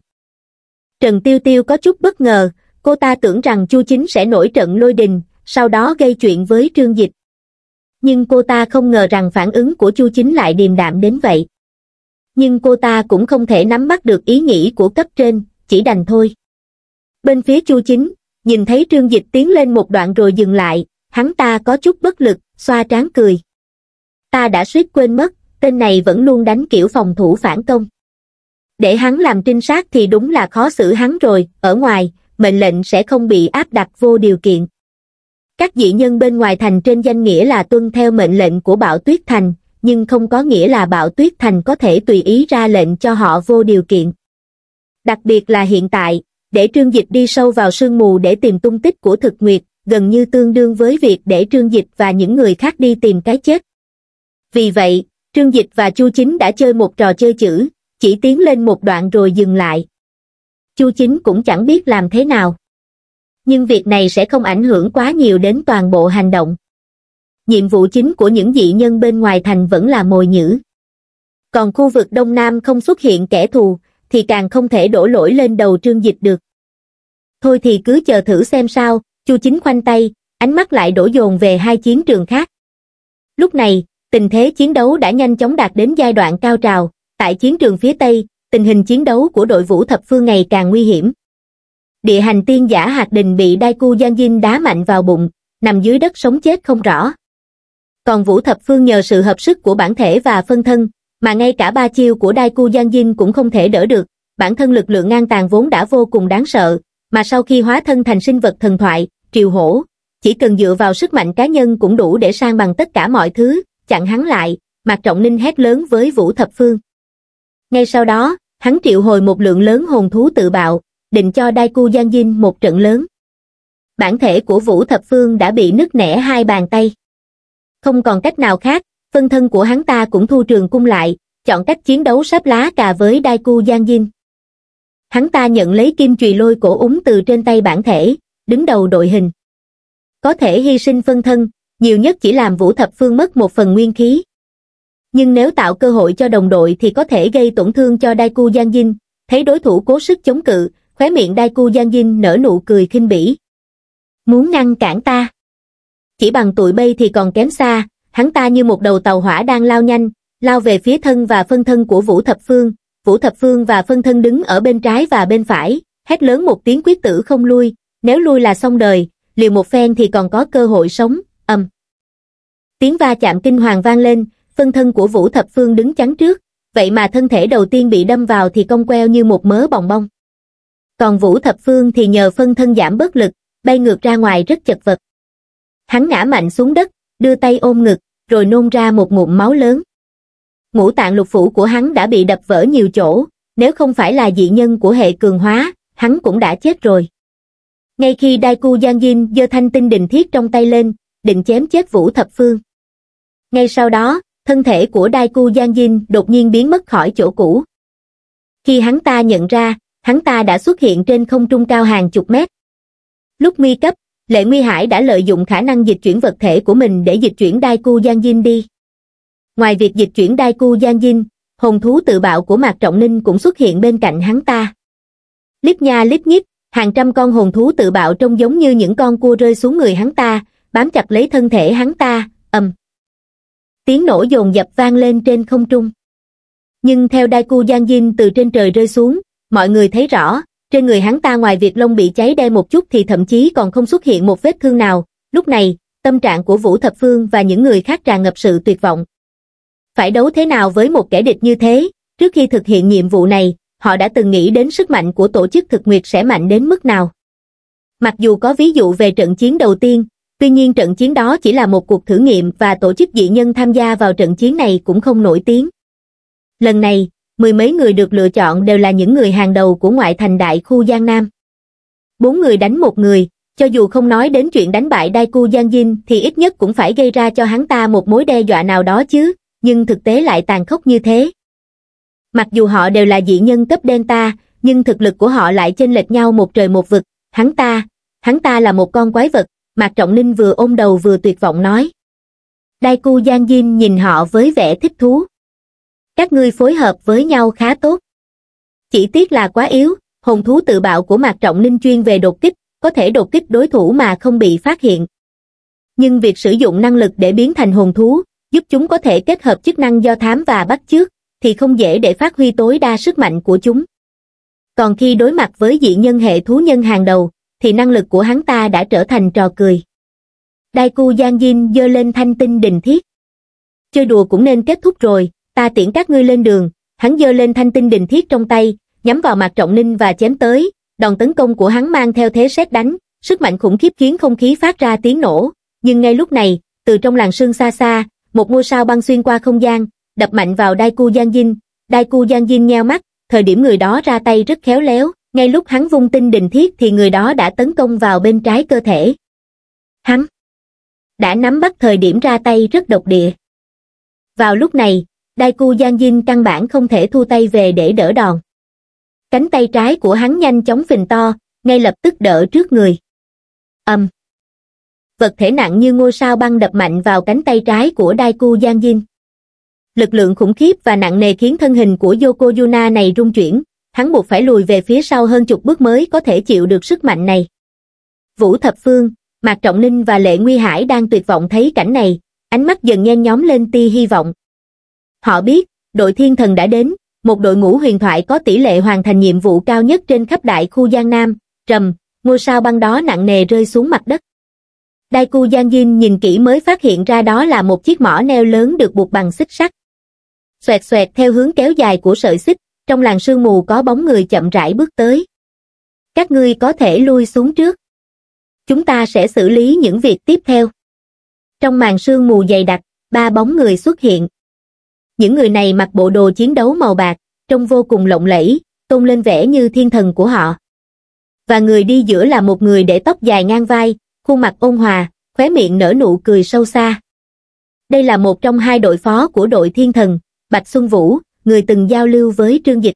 Trần Tiêu Tiêu có chút bất ngờ, cô ta tưởng rằng Chu Chính sẽ nổi trận lôi đình, sau đó gây chuyện với Trương Dịch. Nhưng cô ta không ngờ rằng phản ứng của Chu Chính lại điềm đạm đến vậy. Nhưng cô ta cũng không thể nắm bắt được ý nghĩ của cấp trên, chỉ đành thôi. Bên phía Chu Chính, nhìn thấy Trương Dịch tiến lên một đoạn rồi dừng lại, hắn ta có chút bất lực, xoa trán cười. Ta đã suýt quên mất, tên này vẫn luôn đánh kiểu phòng thủ phản công. Để hắn làm trinh sát thì đúng là khó xử hắn rồi, ở ngoài, mệnh lệnh sẽ không bị áp đặt vô điều kiện. Các dị nhân bên ngoài thành trên danh nghĩa là tuân theo mệnh lệnh của bảo Tuyết Thành, nhưng không có nghĩa là bảo Tuyết Thành có thể tùy ý ra lệnh cho họ vô điều kiện đặc biệt là hiện tại, để Trương Dịch đi sâu vào sương mù để tìm tung tích của thực nguyệt, gần như tương đương với việc để Trương Dịch và những người khác đi tìm cái chết. Vì vậy, Trương Dịch và Chu Chính đã chơi một trò chơi chữ, chỉ tiến lên một đoạn rồi dừng lại. Chu Chính cũng chẳng biết làm thế nào. Nhưng việc này sẽ không ảnh hưởng quá nhiều đến toàn bộ hành động. Nhiệm vụ chính của những dị nhân bên ngoài thành vẫn là mồi nhữ. Còn khu vực Đông Nam không xuất hiện kẻ thù, thì càng không thể đổ lỗi lên đầu trương dịch được. Thôi thì cứ chờ thử xem sao, chu chính khoanh tay, ánh mắt lại đổ dồn về hai chiến trường khác. Lúc này, tình thế chiến đấu đã nhanh chóng đạt đến giai đoạn cao trào, tại chiến trường phía Tây, tình hình chiến đấu của đội vũ thập phương ngày càng nguy hiểm. Địa hành tiên giả hạt đình bị đai cu Giang Dinh đá mạnh vào bụng, nằm dưới đất sống chết không rõ. Còn vũ thập phương nhờ sự hợp sức của bản thể và phân thân, mà ngay cả ba chiêu của Đai Cu Giang Dinh cũng không thể đỡ được, bản thân lực lượng ngang tàn vốn đã vô cùng đáng sợ, mà sau khi hóa thân thành sinh vật thần thoại, triều hổ, chỉ cần dựa vào sức mạnh cá nhân cũng đủ để sang bằng tất cả mọi thứ, chặn hắn lại, Mạc Trọng Ninh hét lớn với Vũ Thập Phương. Ngay sau đó, hắn triệu hồi một lượng lớn hồn thú tự bạo, định cho Đai Cu Giang Dinh một trận lớn. Bản thể của Vũ Thập Phương đã bị nứt nẻ hai bàn tay. Không còn cách nào khác, phân thân của hắn ta cũng thu trường cung lại, chọn cách chiến đấu sáp lá cà với Đai Cu Giang Diên. Hắn ta nhận lấy kim chùy lôi cổ úng từ trên tay bản thể, đứng đầu đội hình. Có thể hy sinh phân thân, nhiều nhất chỉ làm vũ thập phương mất một phần nguyên khí. Nhưng nếu tạo cơ hội cho đồng đội thì có thể gây tổn thương cho Đai Cu Giang Diên, thấy đối thủ cố sức chống cự, khóe miệng Đai Cu Giang Diên nở nụ cười khinh bỉ. Muốn ngăn cản ta? Chỉ bằng tụi bay thì còn kém xa, hắn ta như một đầu tàu hỏa đang lao nhanh, lao về phía thân và phân thân của Vũ Thập Phương. Vũ Thập Phương và phân thân đứng ở bên trái và bên phải, hét lớn một tiếng quyết tử không lui, nếu lui là xong đời, liều một phen thì còn có cơ hội sống, ầm. Tiếng va chạm kinh hoàng vang lên, phân thân của Vũ Thập Phương đứng chắn trước, vậy mà thân thể đầu tiên bị đâm vào thì cong queo như một mớ bòng bong. Còn Vũ Thập Phương thì nhờ phân thân giảm bớt lực, bay ngược ra ngoài rất chật vật. Hắn ngã mạnh xuống đất, đưa tay ôm ngực, rồi nôn ra một ngụm máu lớn. Ngũ tạng lục phủ của hắn đã bị đập vỡ nhiều chỗ, nếu không phải là dị nhân của hệ cường hóa, hắn cũng đã chết rồi. Ngay khi Đai Cu Giang Jin giơ thanh tinh đình thiết trong tay lên, định chém chết Vũ Thập Phương. Ngay sau đó, thân thể của Đai Cu Giang Jin đột nhiên biến mất khỏi chỗ cũ. Khi hắn ta nhận ra, hắn ta đã xuất hiện trên không trung cao hàng chục mét. Lúc nguy cấp, lệ nguy hải đã lợi dụng khả năng dịch chuyển vật thể của mình để dịch chuyển đai cu Giang dinh đi ngoài việc dịch chuyển đai cu Giang dinh hồn thú tự bạo của mạc trọng ninh cũng xuất hiện bên cạnh hắn ta Líp nha líp nhít hàng trăm con hồn thú tự bạo trông giống như những con cua rơi xuống người hắn ta bám chặt lấy thân thể hắn ta ầm tiếng nổ dồn dập vang lên trên không trung nhưng theo đai cu Giang dinh từ trên trời rơi xuống mọi người thấy rõ trên người hắn ta ngoài việc lông bị cháy đen một chút thì thậm chí còn không xuất hiện một vết thương nào. Lúc này, tâm trạng của Vũ Thập Phương và những người khác tràn ngập sự tuyệt vọng. Phải đấu thế nào với một kẻ địch như thế? Trước khi thực hiện nhiệm vụ này, họ đã từng nghĩ đến sức mạnh của tổ chức thực nguyệt sẽ mạnh đến mức nào. Mặc dù có ví dụ về trận chiến đầu tiên, tuy nhiên trận chiến đó chỉ là một cuộc thử nghiệm và tổ chức dị nhân tham gia vào trận chiến này cũng không nổi tiếng. Lần này, mười mấy người được lựa chọn đều là những người hàng đầu của ngoại thành đại khu Giang Nam. Bốn người đánh một người, cho dù không nói đến chuyện đánh bại Đai Cu Giang Dinh thì ít nhất cũng phải gây ra cho hắn ta một mối đe dọa nào đó chứ, nhưng thực tế lại tàn khốc như thế. Mặc dù họ đều là dị nhân cấp Delta, nhưng thực lực của họ lại chênh lệch nhau một trời một vực, hắn ta, hắn ta là một con quái vật, Mạc Trọng Ninh vừa ôm đầu vừa tuyệt vọng nói. Đai Cu Giang Dinh nhìn họ với vẻ thích thú, các ngươi phối hợp với nhau khá tốt chỉ tiếc là quá yếu hồn thú tự bạo của mạc trọng ninh chuyên về đột kích có thể đột kích đối thủ mà không bị phát hiện nhưng việc sử dụng năng lực để biến thành hồn thú giúp chúng có thể kết hợp chức năng do thám và bắt chước thì không dễ để phát huy tối đa sức mạnh của chúng còn khi đối mặt với dị nhân hệ thú nhân hàng đầu thì năng lực của hắn ta đã trở thành trò cười đai cu giang diên giơ lên thanh tinh đình thiết chơi đùa cũng nên kết thúc rồi ta tiễn các ngươi lên đường hắn giơ lên thanh tinh đình thiết trong tay nhắm vào mặt trọng ninh và chém tới đòn tấn công của hắn mang theo thế xét đánh sức mạnh khủng khiếp khiến không khí phát ra tiếng nổ nhưng ngay lúc này từ trong làng sương xa xa một ngôi sao băng xuyên qua không gian đập mạnh vào đai cu giang dinh đai cu giang dinh nheo mắt thời điểm người đó ra tay rất khéo léo ngay lúc hắn vung tinh đình thiết thì người đó đã tấn công vào bên trái cơ thể hắn đã nắm bắt thời điểm ra tay rất độc địa vào lúc này Daiku Giang Jin căn bản không thể thu tay về để đỡ đòn. Cánh tay trái của hắn nhanh chóng phình to, ngay lập tức đỡ trước người. Âm. Vật thể nặng như ngôi sao băng đập mạnh vào cánh tay trái của Daiku Giang Jin. Lực lượng khủng khiếp và nặng nề khiến thân hình của Yokozuna này rung chuyển, hắn buộc phải lùi về phía sau hơn chục bước mới có thể chịu được sức mạnh này. Vũ Thập Phương, Mạc Trọng Ninh và Lệ Nguy Hải đang tuyệt vọng thấy cảnh này, ánh mắt dần nhen nhóm lên tia hy vọng, Họ biết, đội thiên thần đã đến, một đội ngũ huyền thoại có tỷ lệ hoàn thành nhiệm vụ cao nhất trên khắp đại khu Giang Nam, trầm, ngôi sao băng đó nặng nề rơi xuống mặt đất. Đai cu Giang Dinh nhìn kỹ mới phát hiện ra đó là một chiếc mỏ neo lớn được buộc bằng xích sắt. Xoẹt xoẹt theo hướng kéo dài của sợi xích, trong làng sương mù có bóng người chậm rãi bước tới. Các ngươi có thể lui xuống trước. Chúng ta sẽ xử lý những việc tiếp theo. Trong màn sương mù dày đặc, ba bóng người xuất hiện, những người này mặc bộ đồ chiến đấu màu bạc trông vô cùng lộng lẫy tôn lên vẻ như thiên thần của họ và người đi giữa là một người để tóc dài ngang vai khuôn mặt ôn hòa khóe miệng nở nụ cười sâu xa đây là một trong hai đội phó của đội thiên thần bạch xuân vũ người từng giao lưu với trương dịch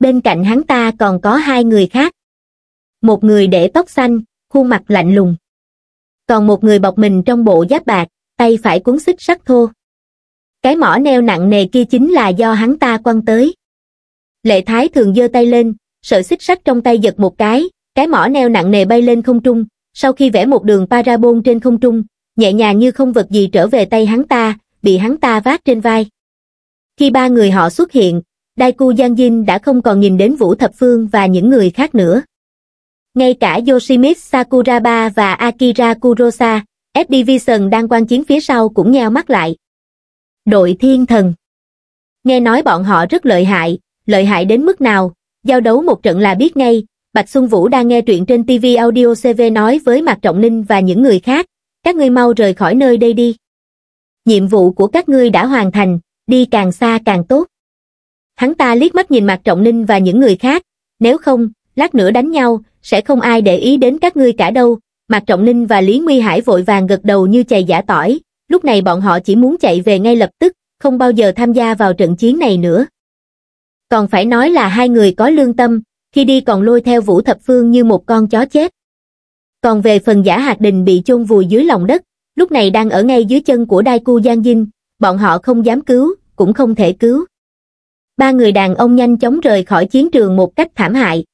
bên cạnh hắn ta còn có hai người khác một người để tóc xanh khuôn mặt lạnh lùng còn một người bọc mình trong bộ giáp bạc tay phải cuốn xích sắt thô cái mỏ neo nặng nề kia chính là do hắn ta quăng tới lệ thái thường giơ tay lên sợ xích sắt trong tay giật một cái cái mỏ neo nặng nề bay lên không trung sau khi vẽ một đường parabol trên không trung nhẹ nhàng như không vật gì trở về tay hắn ta bị hắn ta vác trên vai khi ba người họ xuất hiện đai cu giang dinh đã không còn nhìn đến vũ thập phương và những người khác nữa ngay cả yoshimit sakuraba và akira kurosa f division đang quan chiến phía sau cũng nheo mắt lại đội thiên thần. Nghe nói bọn họ rất lợi hại, lợi hại đến mức nào, giao đấu một trận là biết ngay, Bạch Xuân Vũ đang nghe truyện trên TV Audio CV nói với Mạc Trọng Ninh và những người khác, các ngươi mau rời khỏi nơi đây đi. Nhiệm vụ của các ngươi đã hoàn thành, đi càng xa càng tốt. Hắn ta liếc mắt nhìn Mạc Trọng Ninh và những người khác, nếu không, lát nữa đánh nhau, sẽ không ai để ý đến các ngươi cả đâu. Mạc Trọng Ninh và Lý Nguy Hải vội vàng gật đầu như chày giả tỏi, lúc này bọn họ chỉ muốn chạy về ngay lập tức, không bao giờ tham gia vào trận chiến này nữa. Còn phải nói là hai người có lương tâm, khi đi còn lôi theo Vũ Thập Phương như một con chó chết. Còn về phần giả hạt đình bị chôn vùi dưới lòng đất, lúc này đang ở ngay dưới chân của đai cu Giang Dinh, bọn họ không dám cứu, cũng không thể cứu. Ba người đàn ông nhanh chóng rời khỏi chiến trường một cách thảm hại.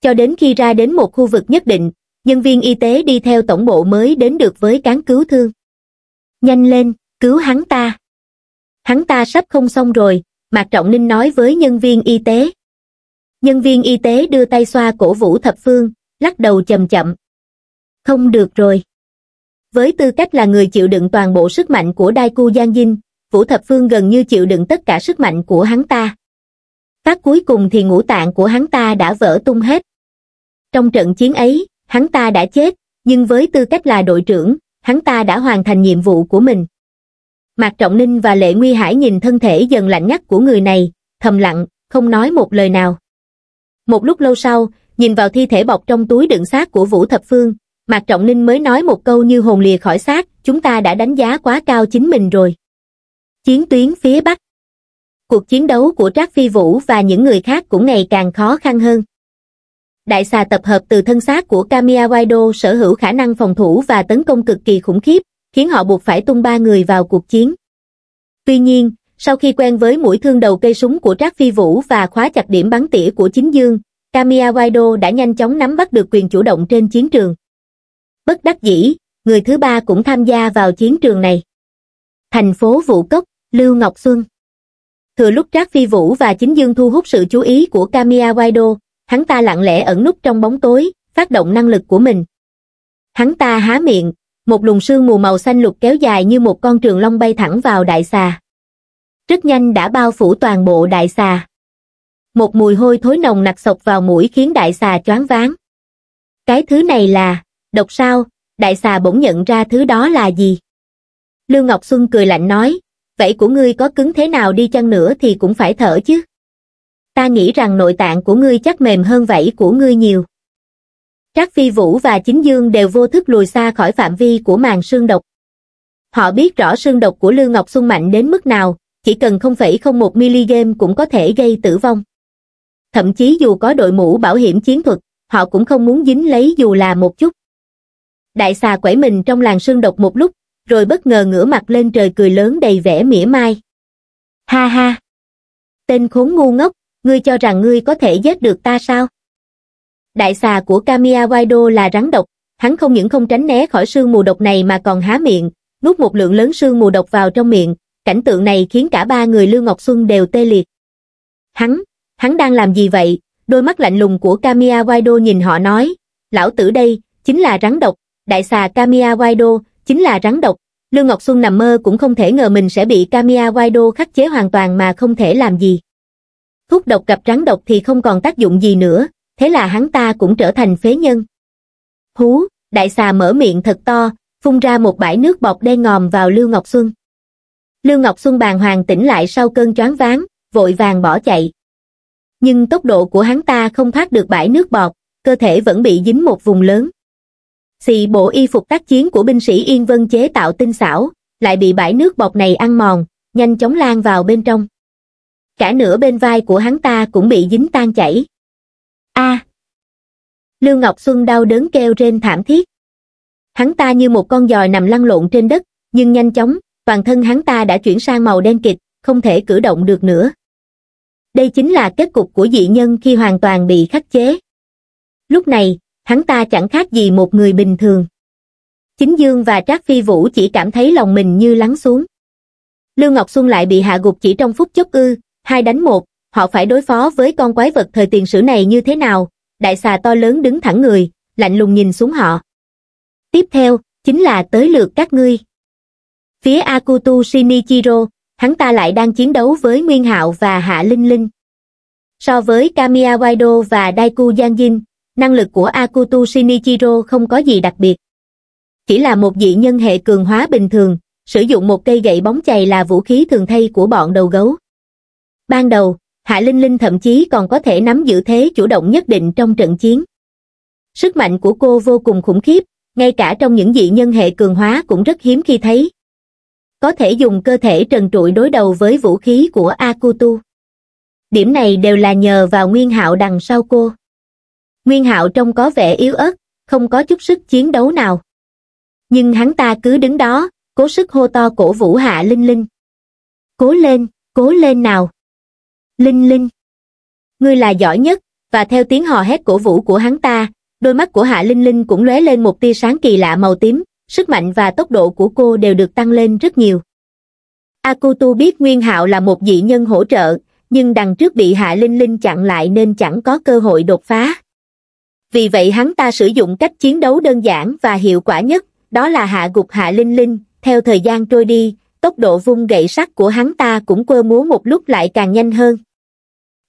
Cho đến khi ra đến một khu vực nhất định, nhân viên y tế đi theo tổng bộ mới đến được với cán cứu thương nhanh lên cứu hắn ta hắn ta sắp không xong rồi mạc trọng ninh nói với nhân viên y tế nhân viên y tế đưa tay xoa cổ vũ thập phương lắc đầu chậm chậm không được rồi với tư cách là người chịu đựng toàn bộ sức mạnh của đai cu giang dinh vũ thập phương gần như chịu đựng tất cả sức mạnh của hắn ta phát cuối cùng thì ngũ tạng của hắn ta đã vỡ tung hết trong trận chiến ấy hắn ta đã chết nhưng với tư cách là đội trưởng hắn ta đã hoàn thành nhiệm vụ của mình. Mạc Trọng Ninh và Lệ Nguy Hải nhìn thân thể dần lạnh ngắt của người này, thầm lặng, không nói một lời nào. Một lúc lâu sau, nhìn vào thi thể bọc trong túi đựng xác của Vũ Thập Phương, Mạc Trọng Ninh mới nói một câu như hồn lìa khỏi xác, chúng ta đã đánh giá quá cao chính mình rồi. Chiến tuyến phía Bắc Cuộc chiến đấu của Trác Phi Vũ và những người khác cũng ngày càng khó khăn hơn đại xà tập hợp từ thân xác của Kamiya Waido sở hữu khả năng phòng thủ và tấn công cực kỳ khủng khiếp, khiến họ buộc phải tung ba người vào cuộc chiến. Tuy nhiên, sau khi quen với mũi thương đầu cây súng của Trác Phi Vũ và khóa chặt điểm bắn tỉa của chính dương, Kamiya Waido đã nhanh chóng nắm bắt được quyền chủ động trên chiến trường. Bất đắc dĩ, người thứ ba cũng tham gia vào chiến trường này. Thành phố Vũ Cốc, Lưu Ngọc Xuân Thừa lúc Trác Phi Vũ và Chính Dương thu hút sự chú ý của Kamiya Waido, hắn ta lặng lẽ ẩn núp trong bóng tối, phát động năng lực của mình. Hắn ta há miệng, một luồng sương mù màu xanh lục kéo dài như một con trường long bay thẳng vào đại xà. Rất nhanh đã bao phủ toàn bộ đại xà. Một mùi hôi thối nồng nặc sộc vào mũi khiến đại xà choáng váng. Cái thứ này là, độc sao, đại xà bỗng nhận ra thứ đó là gì. Lưu Ngọc Xuân cười lạnh nói, vậy của ngươi có cứng thế nào đi chăng nữa thì cũng phải thở chứ ta nghĩ rằng nội tạng của ngươi chắc mềm hơn vảy của ngươi nhiều. Trác Phi Vũ và Chính Dương đều vô thức lùi xa khỏi phạm vi của màn sương độc. Họ biết rõ sương độc của Lưu Ngọc Xuân mạnh đến mức nào, chỉ cần 0,01mg cũng có thể gây tử vong. Thậm chí dù có đội mũ bảo hiểm chiến thuật, họ cũng không muốn dính lấy dù là một chút. Đại xà quẩy mình trong làng sương độc một lúc, rồi bất ngờ ngửa mặt lên trời cười lớn đầy vẻ mỉa mai. Ha ha! Tên khốn ngu ngốc, ngươi cho rằng ngươi có thể giết được ta sao? Đại xà của Kamiya Waido là rắn độc, hắn không những không tránh né khỏi sương mù độc này mà còn há miệng, nuốt một lượng lớn sương mù độc vào trong miệng, cảnh tượng này khiến cả ba người Lưu Ngọc Xuân đều tê liệt. Hắn, hắn đang làm gì vậy? Đôi mắt lạnh lùng của Kamiya Waido nhìn họ nói, lão tử đây, chính là rắn độc, đại xà Kamiya Waido, chính là rắn độc. Lưu Ngọc Xuân nằm mơ cũng không thể ngờ mình sẽ bị Kamiya Waido khắc chế hoàn toàn mà không thể làm gì thuốc độc gặp rắn độc thì không còn tác dụng gì nữa, thế là hắn ta cũng trở thành phế nhân. Hú, đại xà mở miệng thật to, phun ra một bãi nước bọt đen ngòm vào Lưu Ngọc Xuân. Lưu Ngọc Xuân bàng hoàng tỉnh lại sau cơn choáng váng, vội vàng bỏ chạy. Nhưng tốc độ của hắn ta không thoát được bãi nước bọt, cơ thể vẫn bị dính một vùng lớn. Xì bộ y phục tác chiến của binh sĩ Yên Vân chế tạo tinh xảo, lại bị bãi nước bọt này ăn mòn, nhanh chóng lan vào bên trong cả nửa bên vai của hắn ta cũng bị dính tan chảy. A! À, Lưu Ngọc Xuân đau đớn kêu rên thảm thiết. Hắn ta như một con giòi nằm lăn lộn trên đất, nhưng nhanh chóng, toàn thân hắn ta đã chuyển sang màu đen kịch, không thể cử động được nữa. Đây chính là kết cục của dị nhân khi hoàn toàn bị khắc chế. Lúc này, hắn ta chẳng khác gì một người bình thường. Chính Dương và Trác Phi Vũ chỉ cảm thấy lòng mình như lắng xuống. Lưu Ngọc Xuân lại bị hạ gục chỉ trong phút chốc ư, hai đánh một, họ phải đối phó với con quái vật thời tiền sử này như thế nào, đại xà to lớn đứng thẳng người, lạnh lùng nhìn xuống họ. Tiếp theo, chính là tới lượt các ngươi. Phía Akutu Shinichiro, hắn ta lại đang chiến đấu với Nguyên Hạo và Hạ Linh Linh. So với Kamiya Waido và Daiku Gianjin, năng lực của Akutu Shinichiro không có gì đặc biệt. Chỉ là một dị nhân hệ cường hóa bình thường, sử dụng một cây gậy bóng chày là vũ khí thường thay của bọn đầu gấu. Ban đầu, Hạ Linh Linh thậm chí còn có thể nắm giữ thế chủ động nhất định trong trận chiến. Sức mạnh của cô vô cùng khủng khiếp, ngay cả trong những dị nhân hệ cường hóa cũng rất hiếm khi thấy. Có thể dùng cơ thể trần trụi đối đầu với vũ khí của Akutu. Điểm này đều là nhờ vào Nguyên Hạo đằng sau cô. Nguyên Hạo trông có vẻ yếu ớt, không có chút sức chiến đấu nào. Nhưng hắn ta cứ đứng đó, cố sức hô to cổ vũ Hạ Linh Linh. Cố lên, cố lên nào. Linh Linh. Ngươi là giỏi nhất, và theo tiếng hò hét cổ vũ của hắn ta, đôi mắt của Hạ Linh Linh cũng lóe lên một tia sáng kỳ lạ màu tím, sức mạnh và tốc độ của cô đều được tăng lên rất nhiều. Akutu biết Nguyên Hạo là một dị nhân hỗ trợ, nhưng đằng trước bị Hạ Linh Linh chặn lại nên chẳng có cơ hội đột phá. Vì vậy hắn ta sử dụng cách chiến đấu đơn giản và hiệu quả nhất, đó là hạ gục Hạ Linh Linh, theo thời gian trôi đi, tốc độ vung gậy sắt của hắn ta cũng quơ múa một lúc lại càng nhanh hơn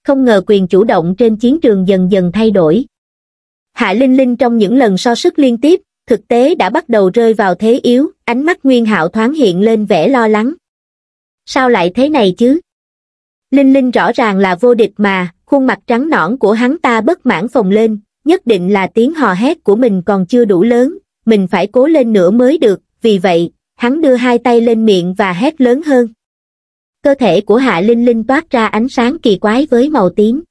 không ngờ quyền chủ động trên chiến trường dần dần thay đổi. Hạ Linh Linh trong những lần so sức liên tiếp, thực tế đã bắt đầu rơi vào thế yếu, ánh mắt Nguyên Hạo thoáng hiện lên vẻ lo lắng. Sao lại thế này chứ? Linh Linh rõ ràng là vô địch mà, khuôn mặt trắng nõn của hắn ta bất mãn phồng lên, nhất định là tiếng hò hét của mình còn chưa đủ lớn, mình phải cố lên nữa mới được, vì vậy, hắn đưa hai tay lên miệng và hét lớn hơn cơ thể của Hạ Linh Linh toát ra ánh sáng kỳ quái với màu tím.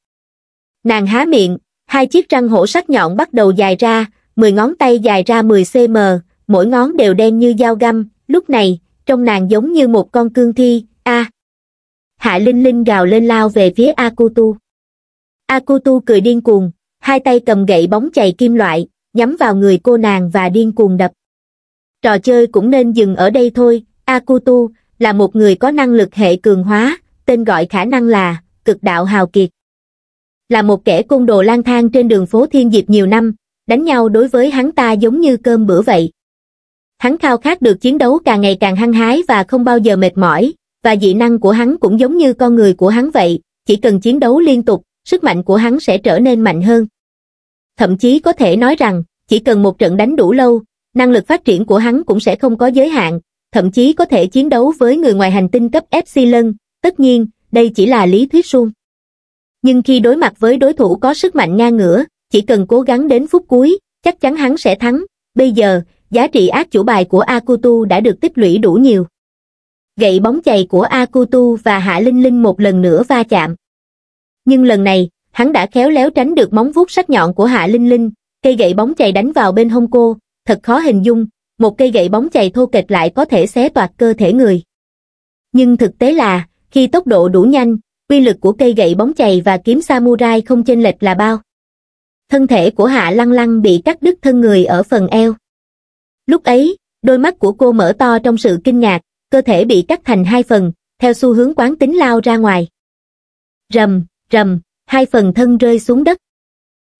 Nàng há miệng, hai chiếc răng hổ sắc nhọn bắt đầu dài ra, 10 ngón tay dài ra 10cm, mỗi ngón đều đen như dao găm, lúc này, trong nàng giống như một con cương thi, a Hạ Linh Linh gào lên lao về phía Akutu. Akutu cười điên cuồng, hai tay cầm gậy bóng chày kim loại, nhắm vào người cô nàng và điên cuồng đập. Trò chơi cũng nên dừng ở đây thôi, Akutu, là một người có năng lực hệ cường hóa, tên gọi khả năng là cực đạo hào kiệt. Là một kẻ côn đồ lang thang trên đường phố thiên diệp nhiều năm, đánh nhau đối với hắn ta giống như cơm bữa vậy. Hắn khao khát được chiến đấu càng ngày càng hăng hái và không bao giờ mệt mỏi, và dị năng của hắn cũng giống như con người của hắn vậy, chỉ cần chiến đấu liên tục, sức mạnh của hắn sẽ trở nên mạnh hơn. Thậm chí có thể nói rằng, chỉ cần một trận đánh đủ lâu, năng lực phát triển của hắn cũng sẽ không có giới hạn, thậm chí có thể chiến đấu với người ngoài hành tinh cấp Epsilon, tất nhiên, đây chỉ là lý thuyết suông. Nhưng khi đối mặt với đối thủ có sức mạnh ngang ngửa, chỉ cần cố gắng đến phút cuối, chắc chắn hắn sẽ thắng. Bây giờ, giá trị ác chủ bài của Akutu đã được tích lũy đủ nhiều. Gậy bóng chày của Akutu và Hạ Linh Linh một lần nữa va chạm. Nhưng lần này, hắn đã khéo léo tránh được móng vuốt sắc nhọn của Hạ Linh Linh, cây gậy bóng chày đánh vào bên hông cô, thật khó hình dung, một cây gậy bóng chày thô kịch lại có thể xé toạc cơ thể người. Nhưng thực tế là, khi tốc độ đủ nhanh, quy lực của cây gậy bóng chày và kiếm samurai không chênh lệch là bao. Thân thể của Hạ Lăng Lăng bị cắt đứt thân người ở phần eo. Lúc ấy, đôi mắt của cô mở to trong sự kinh ngạc, cơ thể bị cắt thành hai phần, theo xu hướng quán tính lao ra ngoài. Rầm, rầm, hai phần thân rơi xuống đất.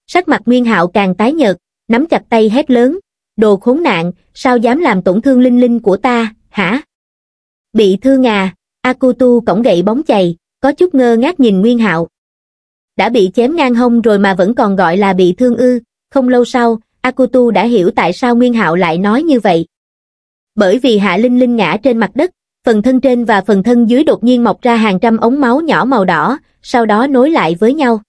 Sắc mặt Nguyên Hạo càng tái nhợt, nắm chặt tay hét lớn, đồ khốn nạn, sao dám làm tổn thương linh linh của ta, hả? Bị thương à, Akutu cổng gậy bóng chày, có chút ngơ ngác nhìn Nguyên Hạo. Đã bị chém ngang hông rồi mà vẫn còn gọi là bị thương ư, không lâu sau, Akutu đã hiểu tại sao Nguyên Hạo lại nói như vậy. Bởi vì Hạ Linh Linh ngã trên mặt đất, phần thân trên và phần thân dưới đột nhiên mọc ra hàng trăm ống máu nhỏ màu đỏ, sau đó nối lại với nhau.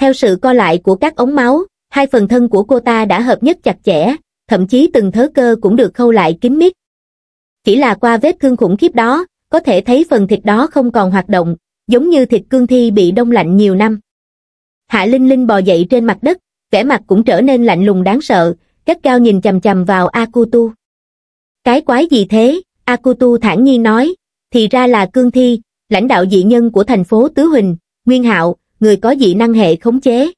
Theo sự co lại của các ống máu, hai phần thân của cô ta đã hợp nhất chặt chẽ, thậm chí từng thớ cơ cũng được khâu lại kín mít. Chỉ là qua vết thương khủng khiếp đó, có thể thấy phần thịt đó không còn hoạt động, giống như thịt cương thi bị đông lạnh nhiều năm. Hạ Linh Linh bò dậy trên mặt đất, vẻ mặt cũng trở nên lạnh lùng đáng sợ, cất cao nhìn chầm chầm vào Akutu. Cái quái gì thế? Akutu thản nhiên nói, thì ra là cương thi, lãnh đạo dị nhân của thành phố Tứ Huỳnh, Nguyên Hạo, người có dị năng hệ khống chế.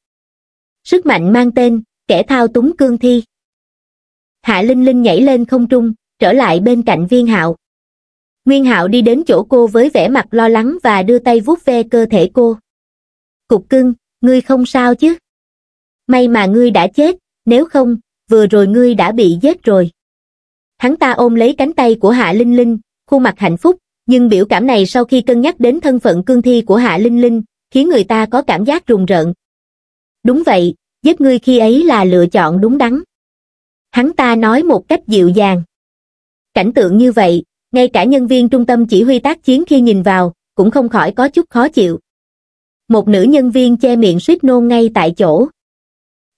Sức mạnh mang tên, kẻ thao túng cương thi. Hạ Linh Linh nhảy lên không trung, trở lại bên cạnh Viên Hạo. Nguyên Hạo đi đến chỗ cô với vẻ mặt lo lắng và đưa tay vuốt ve cơ thể cô. Cục cưng, ngươi không sao chứ? May mà ngươi đã chết, nếu không, vừa rồi ngươi đã bị giết rồi. Hắn ta ôm lấy cánh tay của Hạ Linh Linh, khuôn mặt hạnh phúc, nhưng biểu cảm này sau khi cân nhắc đến thân phận cương thi của Hạ Linh Linh, khiến người ta có cảm giác rùng rợn. Đúng vậy, giết ngươi khi ấy là lựa chọn đúng đắn hắn ta nói một cách dịu dàng. Cảnh tượng như vậy, ngay cả nhân viên trung tâm chỉ huy tác chiến khi nhìn vào, cũng không khỏi có chút khó chịu. Một nữ nhân viên che miệng suýt nôn ngay tại chỗ.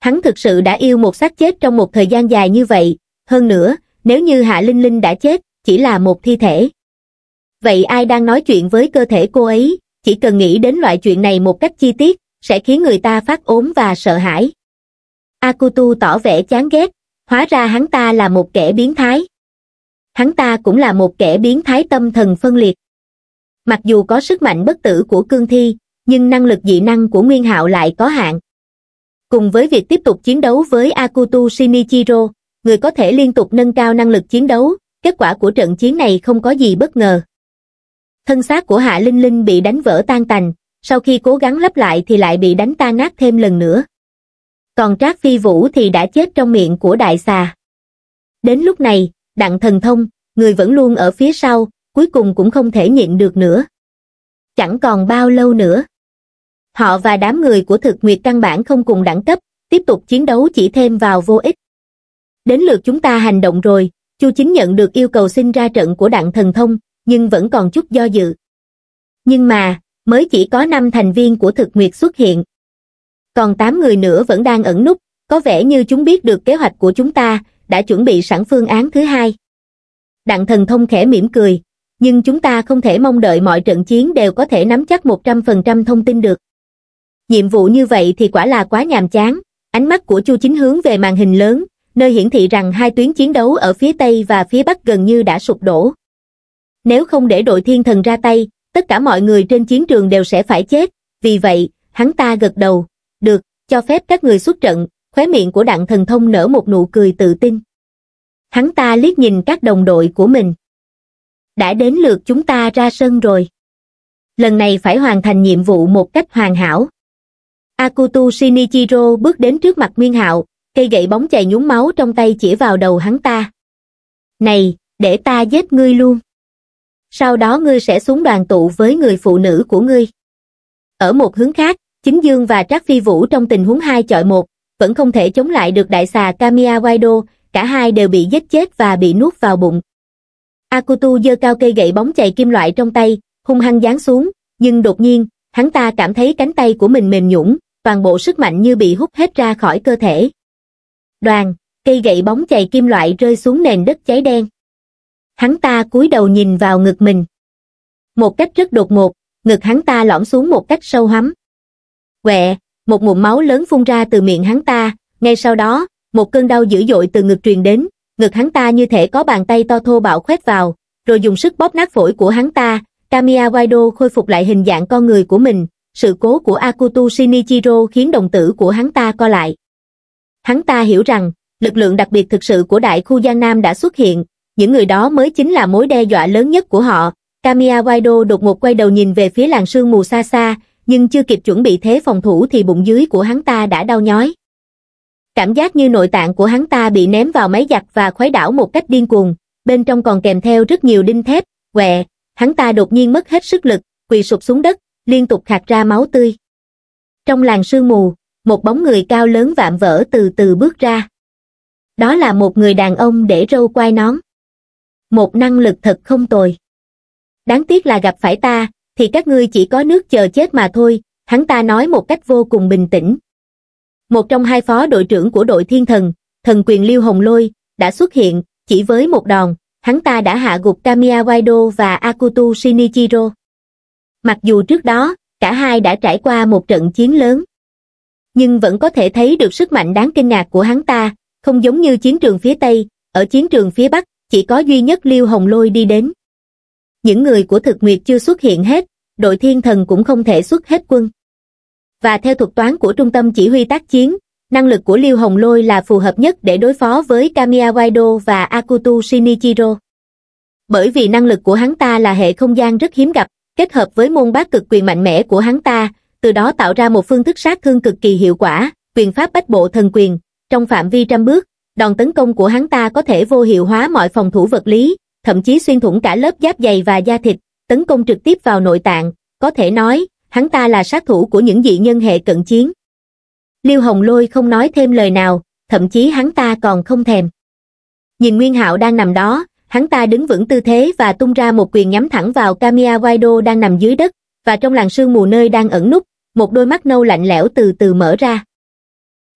Hắn thực sự đã yêu một xác chết trong một thời gian dài như vậy, hơn nữa, nếu như Hạ Linh Linh đã chết, chỉ là một thi thể. Vậy ai đang nói chuyện với cơ thể cô ấy, chỉ cần nghĩ đến loại chuyện này một cách chi tiết, sẽ khiến người ta phát ốm và sợ hãi. Akutu tỏ vẻ chán ghét, hóa ra hắn ta là một kẻ biến thái. Hắn ta cũng là một kẻ biến thái tâm thần phân liệt. Mặc dù có sức mạnh bất tử của cương thi, nhưng năng lực dị năng của Nguyên Hạo lại có hạn. Cùng với việc tiếp tục chiến đấu với Akutu Shinichiro, người có thể liên tục nâng cao năng lực chiến đấu, kết quả của trận chiến này không có gì bất ngờ. Thân xác của Hạ Linh Linh bị đánh vỡ tan tành, sau khi cố gắng lắp lại thì lại bị đánh tan nát thêm lần nữa còn Trác Phi Vũ thì đã chết trong miệng của đại xà. Đến lúc này, đặng thần thông, người vẫn luôn ở phía sau, cuối cùng cũng không thể nhịn được nữa. Chẳng còn bao lâu nữa. Họ và đám người của thực nguyệt căn bản không cùng đẳng cấp, tiếp tục chiến đấu chỉ thêm vào vô ích. Đến lượt chúng ta hành động rồi, Chu Chính nhận được yêu cầu xin ra trận của đặng thần thông, nhưng vẫn còn chút do dự. Nhưng mà, mới chỉ có 5 thành viên của thực nguyệt xuất hiện, còn tám người nữa vẫn đang ẩn nút, có vẻ như chúng biết được kế hoạch của chúng ta đã chuẩn bị sẵn phương án thứ hai đặng thần thông khẽ mỉm cười nhưng chúng ta không thể mong đợi mọi trận chiến đều có thể nắm chắc một trăm phần trăm thông tin được nhiệm vụ như vậy thì quả là quá nhàm chán ánh mắt của chu chính hướng về màn hình lớn nơi hiển thị rằng hai tuyến chiến đấu ở phía tây và phía bắc gần như đã sụp đổ nếu không để đội thiên thần ra tay tất cả mọi người trên chiến trường đều sẽ phải chết vì vậy hắn ta gật đầu được, cho phép các người xuất trận, khóe miệng của đặng thần thông nở một nụ cười tự tin. Hắn ta liếc nhìn các đồng đội của mình. Đã đến lượt chúng ta ra sân rồi. Lần này phải hoàn thành nhiệm vụ một cách hoàn hảo. Akutu Shinichiro bước đến trước mặt Nguyên Hạo, cây gậy bóng chày nhúng máu trong tay chỉ vào đầu hắn ta. Này, để ta giết ngươi luôn. Sau đó ngươi sẽ xuống đoàn tụ với người phụ nữ của ngươi. Ở một hướng khác, Chính Dương và Trác Phi Vũ trong tình huống hai chọi một vẫn không thể chống lại được đại xà Kamiya Waido, cả hai đều bị giết chết và bị nuốt vào bụng. Akutu giơ cao cây gậy bóng chày kim loại trong tay, hung hăng giáng xuống, nhưng đột nhiên, hắn ta cảm thấy cánh tay của mình mềm nhũn, toàn bộ sức mạnh như bị hút hết ra khỏi cơ thể. Đoàn, cây gậy bóng chày kim loại rơi xuống nền đất cháy đen. Hắn ta cúi đầu nhìn vào ngực mình. Một cách rất đột ngột, ngực hắn ta lõm xuống một cách sâu hắm. Quẹ, một mụn máu lớn phun ra từ miệng hắn ta, ngay sau đó, một cơn đau dữ dội từ ngực truyền đến, ngực hắn ta như thể có bàn tay to thô bạo khoét vào, rồi dùng sức bóp nát phổi của hắn ta, Kamiya Waido khôi phục lại hình dạng con người của mình, sự cố của Akutu Shinichiro khiến đồng tử của hắn ta co lại. Hắn ta hiểu rằng, lực lượng đặc biệt thực sự của đại khu Giang Nam đã xuất hiện, những người đó mới chính là mối đe dọa lớn nhất của họ. Kamiya Waido đột ngột quay đầu nhìn về phía làng sương mù xa xa, nhưng chưa kịp chuẩn bị thế phòng thủ thì bụng dưới của hắn ta đã đau nhói. Cảm giác như nội tạng của hắn ta bị ném vào máy giặt và khuấy đảo một cách điên cuồng, bên trong còn kèm theo rất nhiều đinh thép, quẹ, hắn ta đột nhiên mất hết sức lực, quỳ sụp xuống đất, liên tục khạc ra máu tươi. Trong làng sương mù, một bóng người cao lớn vạm vỡ từ từ bước ra. Đó là một người đàn ông để râu quai nón. Một năng lực thật không tồi. Đáng tiếc là gặp phải ta, thì các ngươi chỉ có nước chờ chết mà thôi hắn ta nói một cách vô cùng bình tĩnh một trong hai phó đội trưởng của đội thiên thần thần quyền liêu hồng lôi đã xuất hiện chỉ với một đòn hắn ta đã hạ gục kamiya waido và akutu shinichiro mặc dù trước đó cả hai đã trải qua một trận chiến lớn nhưng vẫn có thể thấy được sức mạnh đáng kinh ngạc của hắn ta không giống như chiến trường phía tây ở chiến trường phía bắc chỉ có duy nhất liêu hồng lôi đi đến những người của thực nguyệt chưa xuất hiện hết, đội thiên thần cũng không thể xuất hết quân. Và theo thuật toán của trung tâm chỉ huy tác chiến, năng lực của Liêu Hồng Lôi là phù hợp nhất để đối phó với Kamiya Waido và Akutu Shinichiro. Bởi vì năng lực của hắn ta là hệ không gian rất hiếm gặp, kết hợp với môn bát cực quyền mạnh mẽ của hắn ta, từ đó tạo ra một phương thức sát thương cực kỳ hiệu quả, quyền pháp bách bộ thần quyền, trong phạm vi trăm bước, đòn tấn công của hắn ta có thể vô hiệu hóa mọi phòng thủ vật lý, thậm chí xuyên thủng cả lớp giáp dày và da thịt, tấn công trực tiếp vào nội tạng, có thể nói, hắn ta là sát thủ của những dị nhân hệ cận chiến. Liêu Hồng Lôi không nói thêm lời nào, thậm chí hắn ta còn không thèm. Nhìn Nguyên Hạo đang nằm đó, hắn ta đứng vững tư thế và tung ra một quyền nhắm thẳng vào Kamiya Waido đang nằm dưới đất, và trong làn sương mù nơi đang ẩn núp, một đôi mắt nâu lạnh lẽo từ từ mở ra.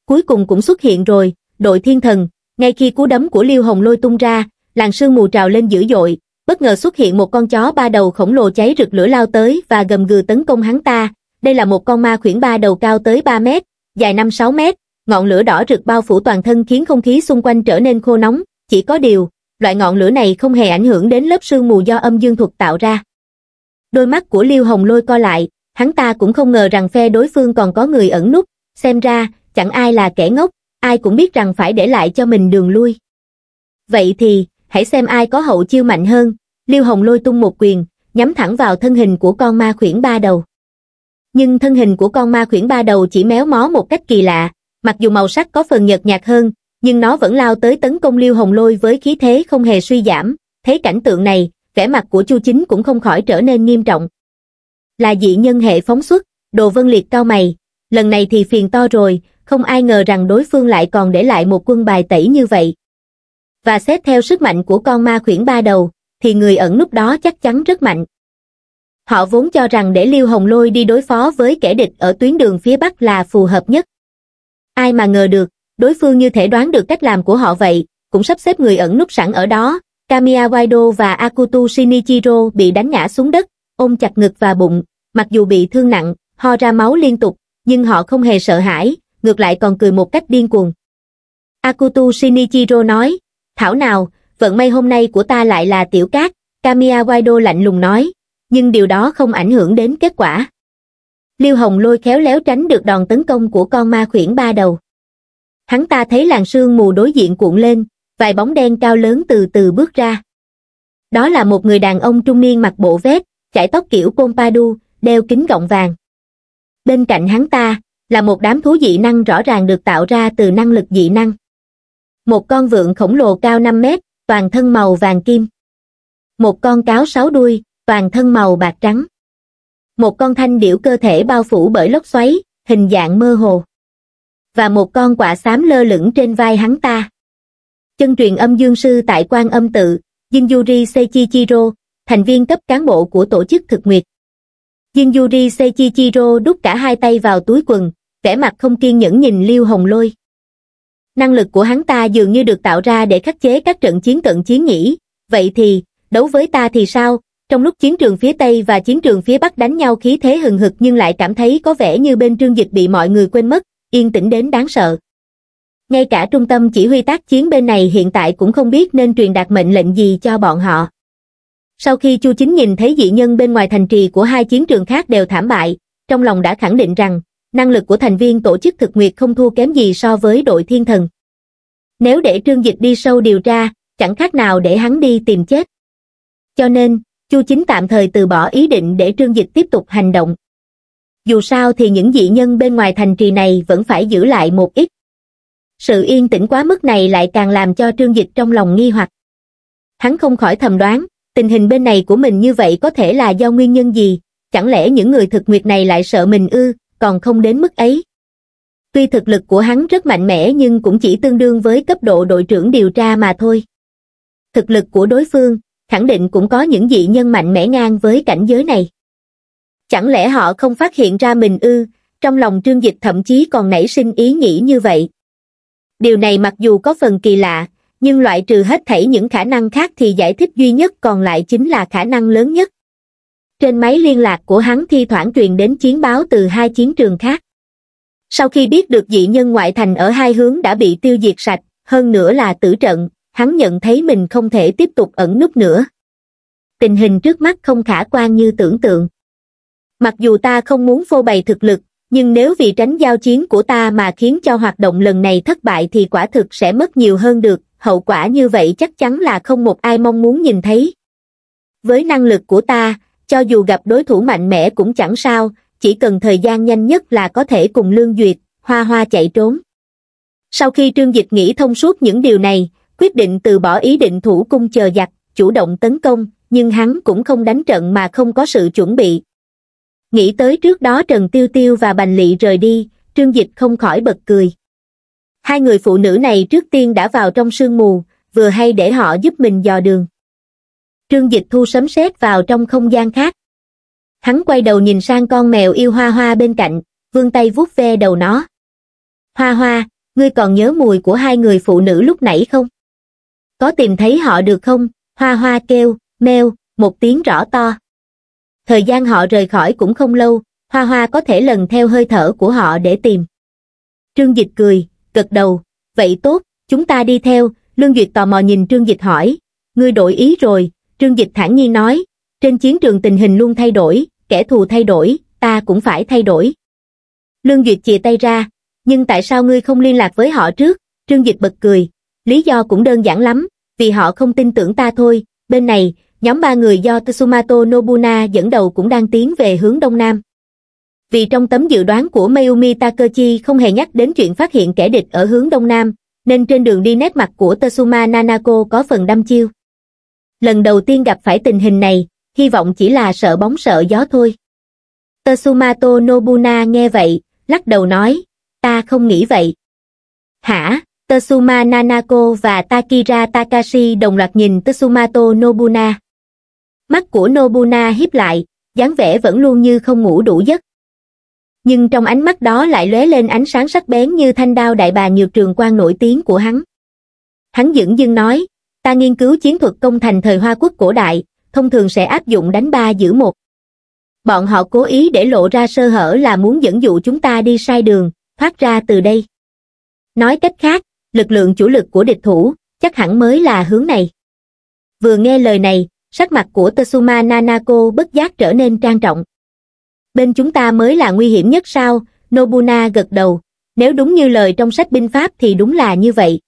Cuối cùng cũng xuất hiện rồi, đội thiên thần, ngay khi cú đấm của Liêu Hồng Lôi tung ra, làn sương mù trào lên dữ dội, bất ngờ xuất hiện một con chó ba đầu khổng lồ cháy rực lửa lao tới và gầm gừ tấn công hắn ta. Đây là một con ma khuyển ba đầu cao tới 3 mét, dài 5-6 mét, ngọn lửa đỏ rực bao phủ toàn thân khiến không khí xung quanh trở nên khô nóng, chỉ có điều, loại ngọn lửa này không hề ảnh hưởng đến lớp sương mù do âm dương thuật tạo ra. Đôi mắt của Liêu Hồng lôi co lại, hắn ta cũng không ngờ rằng phe đối phương còn có người ẩn núp, xem ra, chẳng ai là kẻ ngốc, ai cũng biết rằng phải để lại cho mình đường lui. Vậy thì, hãy xem ai có hậu chiêu mạnh hơn, Liêu Hồng lôi tung một quyền, nhắm thẳng vào thân hình của con ma khuyển ba đầu. Nhưng thân hình của con ma khuyển ba đầu chỉ méo mó một cách kỳ lạ, mặc dù màu sắc có phần nhợt nhạt hơn, nhưng nó vẫn lao tới tấn công Liêu Hồng lôi với khí thế không hề suy giảm, thấy cảnh tượng này, vẻ mặt của Chu Chính cũng không khỏi trở nên nghiêm trọng. Là dị nhân hệ phóng xuất, đồ vân liệt cao mày, lần này thì phiền to rồi, không ai ngờ rằng đối phương lại còn để lại một quân bài tẩy như vậy, và xét theo sức mạnh của con ma khuyển ba đầu, thì người ẩn núp đó chắc chắn rất mạnh. Họ vốn cho rằng để Liêu Hồng Lôi đi đối phó với kẻ địch ở tuyến đường phía Bắc là phù hợp nhất. Ai mà ngờ được, đối phương như thể đoán được cách làm của họ vậy, cũng sắp xếp người ẩn núp sẵn ở đó. Kamiya Waido và Akutu Shinichiro bị đánh ngã xuống đất, ôm chặt ngực và bụng, mặc dù bị thương nặng, ho ra máu liên tục, nhưng họ không hề sợ hãi, ngược lại còn cười một cách điên cuồng. Akutu Shinichiro nói, Thảo nào, vận may hôm nay của ta lại là tiểu cát, Kamiya Waido lạnh lùng nói, nhưng điều đó không ảnh hưởng đến kết quả. Liêu Hồng lôi khéo léo tránh được đòn tấn công của con ma khuyển ba đầu. Hắn ta thấy làn sương mù đối diện cuộn lên, vài bóng đen cao lớn từ từ bước ra. Đó là một người đàn ông trung niên mặc bộ vest, chải tóc kiểu pompadour, đeo kính gọng vàng. Bên cạnh hắn ta, là một đám thú dị năng rõ ràng được tạo ra từ năng lực dị năng một con vượn khổng lồ cao 5 mét, toàn thân màu vàng kim. Một con cáo sáu đuôi, toàn thân màu bạc trắng. Một con thanh điểu cơ thể bao phủ bởi lốc xoáy, hình dạng mơ hồ. Và một con quả xám lơ lửng trên vai hắn ta. Chân truyền âm dương sư tại quan âm tự, Jinjuri Seichichiro, thành viên cấp cán bộ của tổ chức thực nguyệt. Jinjuri Seichichiro đút cả hai tay vào túi quần, vẻ mặt không kiên nhẫn nhìn Liêu Hồng Lôi năng lực của hắn ta dường như được tạo ra để khắc chế các trận chiến cận chiến nhỉ, vậy thì, đấu với ta thì sao? Trong lúc chiến trường phía Tây và chiến trường phía Bắc đánh nhau khí thế hừng hực nhưng lại cảm thấy có vẻ như bên trương dịch bị mọi người quên mất, yên tĩnh đến đáng sợ. Ngay cả trung tâm chỉ huy tác chiến bên này hiện tại cũng không biết nên truyền đạt mệnh lệnh gì cho bọn họ. Sau khi Chu Chính nhìn thấy dị nhân bên ngoài thành trì của hai chiến trường khác đều thảm bại, trong lòng đã khẳng định rằng năng lực của thành viên tổ chức thực nguyệt không thua kém gì so với đội thiên thần. Nếu để trương dịch đi sâu điều tra, chẳng khác nào để hắn đi tìm chết. Cho nên, Chu Chính tạm thời từ bỏ ý định để trương dịch tiếp tục hành động. Dù sao thì những dị nhân bên ngoài thành trì này vẫn phải giữ lại một ít. Sự yên tĩnh quá mức này lại càng làm cho trương dịch trong lòng nghi hoặc. Hắn không khỏi thầm đoán, tình hình bên này của mình như vậy có thể là do nguyên nhân gì, chẳng lẽ những người thực nguyệt này lại sợ mình ư, còn không đến mức ấy. Tuy thực lực của hắn rất mạnh mẽ nhưng cũng chỉ tương đương với cấp độ đội trưởng điều tra mà thôi. Thực lực của đối phương, khẳng định cũng có những dị nhân mạnh mẽ ngang với cảnh giới này. Chẳng lẽ họ không phát hiện ra mình ư, trong lòng trương dịch thậm chí còn nảy sinh ý nghĩ như vậy. Điều này mặc dù có phần kỳ lạ, nhưng loại trừ hết thảy những khả năng khác thì giải thích duy nhất còn lại chính là khả năng lớn nhất trên máy liên lạc của hắn thi thoảng truyền đến chiến báo từ hai chiến trường khác sau khi biết được dị nhân ngoại thành ở hai hướng đã bị tiêu diệt sạch hơn nữa là tử trận hắn nhận thấy mình không thể tiếp tục ẩn núp nữa tình hình trước mắt không khả quan như tưởng tượng mặc dù ta không muốn phô bày thực lực nhưng nếu vì tránh giao chiến của ta mà khiến cho hoạt động lần này thất bại thì quả thực sẽ mất nhiều hơn được hậu quả như vậy chắc chắn là không một ai mong muốn nhìn thấy với năng lực của ta cho dù gặp đối thủ mạnh mẽ cũng chẳng sao, chỉ cần thời gian nhanh nhất là có thể cùng Lương Duyệt, hoa hoa chạy trốn. Sau khi Trương Dịch nghĩ thông suốt những điều này, quyết định từ bỏ ý định thủ cung chờ giặc, chủ động tấn công, nhưng hắn cũng không đánh trận mà không có sự chuẩn bị. Nghĩ tới trước đó Trần Tiêu Tiêu và Bành Lị rời đi, Trương Dịch không khỏi bật cười. Hai người phụ nữ này trước tiên đã vào trong sương mù, vừa hay để họ giúp mình dò đường. Trương Dịch Thu sấm sét vào trong không gian khác. Hắn quay đầu nhìn sang con mèo yêu hoa hoa bên cạnh, vươn tay vuốt ve đầu nó. Hoa hoa, ngươi còn nhớ mùi của hai người phụ nữ lúc nãy không? Có tìm thấy họ được không? Hoa hoa kêu, mèo một tiếng rõ to. Thời gian họ rời khỏi cũng không lâu, hoa hoa có thể lần theo hơi thở của họ để tìm. Trương Dịch cười, gật đầu, vậy tốt, chúng ta đi theo, Lương Duyệt tò mò nhìn Trương Dịch hỏi, ngươi đổi ý rồi, Trương Dịch thản nhiên nói, trên chiến trường tình hình luôn thay đổi, kẻ thù thay đổi, ta cũng phải thay đổi. Lương Duyệt chìa tay ra, nhưng tại sao ngươi không liên lạc với họ trước? Trương Dịch bật cười, lý do cũng đơn giản lắm, vì họ không tin tưởng ta thôi. Bên này, nhóm ba người do Tsumato Nobuna dẫn đầu cũng đang tiến về hướng đông nam. Vì trong tấm dự đoán của Mayumi Takechi không hề nhắc đến chuyện phát hiện kẻ địch ở hướng đông nam, nên trên đường đi nét mặt của Tatsuma Nanako có phần đăm chiêu lần đầu tiên gặp phải tình hình này, hy vọng chỉ là sợ bóng sợ gió thôi. Tetsumato Nobuna nghe vậy, lắc đầu nói, ta không nghĩ vậy. Hả? Tetsuma Nanako và Takira Takashi đồng loạt nhìn Tetsumato Nobuna. Mắt của Nobuna hiếp lại, dáng vẻ vẫn luôn như không ngủ đủ giấc. Nhưng trong ánh mắt đó lại lóe lên ánh sáng sắc bén như thanh đao đại bà nhiều trường quan nổi tiếng của hắn. Hắn dững dưng nói, ta nghiên cứu chiến thuật công thành thời Hoa Quốc cổ đại, thông thường sẽ áp dụng đánh ba giữ một. Bọn họ cố ý để lộ ra sơ hở là muốn dẫn dụ chúng ta đi sai đường, thoát ra từ đây. Nói cách khác, lực lượng chủ lực của địch thủ, chắc hẳn mới là hướng này. Vừa nghe lời này, sắc mặt của Tetsuma Nanako bất giác trở nên trang trọng. Bên chúng ta mới là nguy hiểm nhất sao, Nobuna gật đầu. Nếu đúng như lời trong sách binh pháp thì đúng là như vậy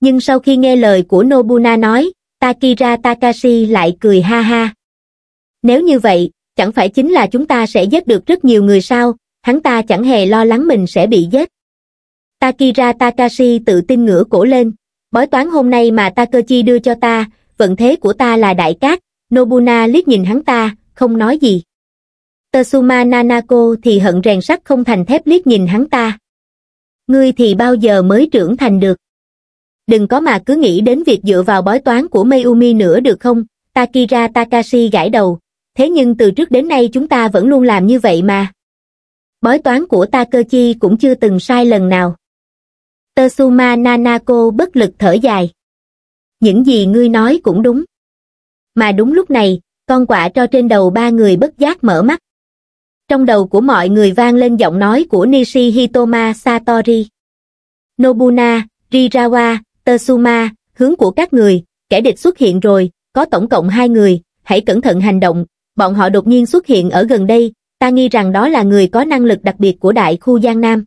nhưng sau khi nghe lời của nobuna nói takira takashi lại cười ha ha nếu như vậy chẳng phải chính là chúng ta sẽ giết được rất nhiều người sao hắn ta chẳng hề lo lắng mình sẽ bị giết takira takashi tự tin ngửa cổ lên bói toán hôm nay mà Takachi đưa cho ta vận thế của ta là đại cát nobuna liếc nhìn hắn ta không nói gì Tatsuma Nanako thì hận rèn sắt không thành thép liếc nhìn hắn ta. Ngươi thì bao giờ mới trưởng thành được? đừng có mà cứ nghĩ đến việc dựa vào bói toán của Meumi nữa được không? Takira Takashi gãi đầu, thế nhưng từ trước đến nay chúng ta vẫn luôn làm như vậy mà. Bói toán của Takechi cũng chưa từng sai lần nào. Tetsuma Nanako bất lực thở dài. Những gì ngươi nói cũng đúng. Mà đúng lúc này, con quạ cho trên đầu ba người bất giác mở mắt. Trong đầu của mọi người vang lên giọng nói của Nishi Hitoma Satori. Nobuna, Rirawa, Tersuma, hướng của các người, kẻ địch xuất hiện rồi, có tổng cộng hai người, hãy cẩn thận hành động, bọn họ đột nhiên xuất hiện ở gần đây, ta nghi rằng đó là người có năng lực đặc biệt của đại khu Giang Nam.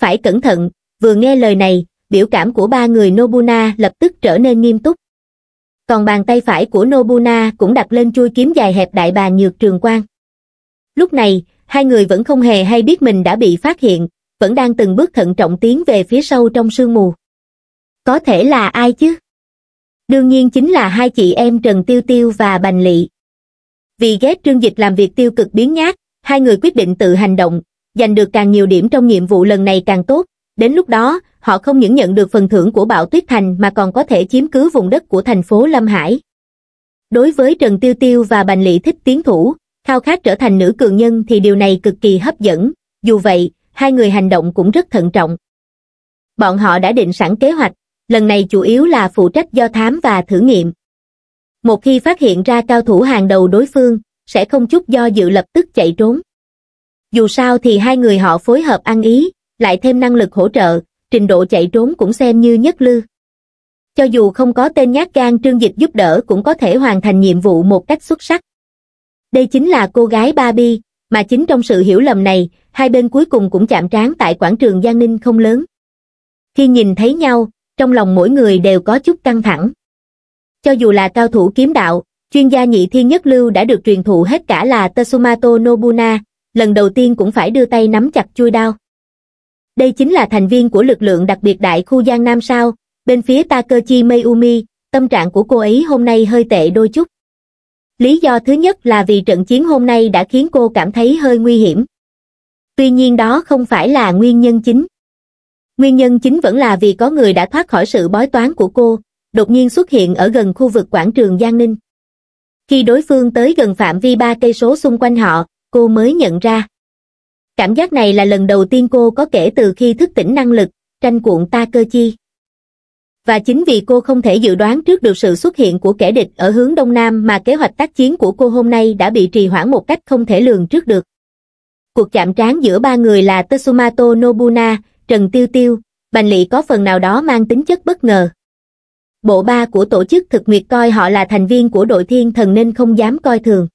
Phải cẩn thận, vừa nghe lời này, biểu cảm của ba người Nobuna lập tức trở nên nghiêm túc. Còn bàn tay phải của Nobuna cũng đặt lên chui kiếm dài hẹp đại bà nhược trường quang. Lúc này, hai người vẫn không hề hay biết mình đã bị phát hiện, vẫn đang từng bước thận trọng tiến về phía sau trong sương mù. Có thể là ai chứ? Đương nhiên chính là hai chị em Trần Tiêu Tiêu và Bành Lị. Vì ghét Trương Dịch làm việc tiêu cực biến nhát, hai người quyết định tự hành động, giành được càng nhiều điểm trong nhiệm vụ lần này càng tốt. Đến lúc đó, họ không những nhận được phần thưởng của Bảo Tuyết Thành mà còn có thể chiếm cứ vùng đất của thành phố Lâm Hải. Đối với Trần Tiêu Tiêu và Bành Lị thích tiến thủ, khao khát trở thành nữ cường nhân thì điều này cực kỳ hấp dẫn. Dù vậy, hai người hành động cũng rất thận trọng. Bọn họ đã định sẵn kế hoạch, lần này chủ yếu là phụ trách do thám và thử nghiệm một khi phát hiện ra cao thủ hàng đầu đối phương sẽ không chút do dự lập tức chạy trốn dù sao thì hai người họ phối hợp ăn ý lại thêm năng lực hỗ trợ trình độ chạy trốn cũng xem như nhất lư cho dù không có tên nhát gan trương dịch giúp đỡ cũng có thể hoàn thành nhiệm vụ một cách xuất sắc đây chính là cô gái Barbie, mà chính trong sự hiểu lầm này, hai bên cuối cùng cũng chạm trán tại quảng trường Giang Ninh không lớn. Khi nhìn thấy nhau, trong lòng mỗi người đều có chút căng thẳng. Cho dù là cao thủ kiếm đạo, chuyên gia nhị thiên nhất lưu đã được truyền thụ hết cả là Tetsumato Nobuna, lần đầu tiên cũng phải đưa tay nắm chặt chui đao. Đây chính là thành viên của lực lượng đặc biệt đại khu Giang Nam sao, bên phía Takechi Mayumi, tâm trạng của cô ấy hôm nay hơi tệ đôi chút. Lý do thứ nhất là vì trận chiến hôm nay đã khiến cô cảm thấy hơi nguy hiểm. Tuy nhiên đó không phải là nguyên nhân chính. Nguyên nhân chính vẫn là vì có người đã thoát khỏi sự bói toán của cô, đột nhiên xuất hiện ở gần khu vực quảng trường Giang Ninh. Khi đối phương tới gần phạm vi ba cây số xung quanh họ, cô mới nhận ra. Cảm giác này là lần đầu tiên cô có kể từ khi thức tỉnh năng lực, tranh cuộn ta cơ chi. Và chính vì cô không thể dự đoán trước được sự xuất hiện của kẻ địch ở hướng Đông Nam mà kế hoạch tác chiến của cô hôm nay đã bị trì hoãn một cách không thể lường trước được. Cuộc chạm trán giữa ba người là Tetsumato Nobuna, Trần Tiêu Tiêu, Bành Lị có phần nào đó mang tính chất bất ngờ. Bộ ba của tổ chức thực nguyệt coi họ là thành viên của đội thiên thần nên không dám coi thường.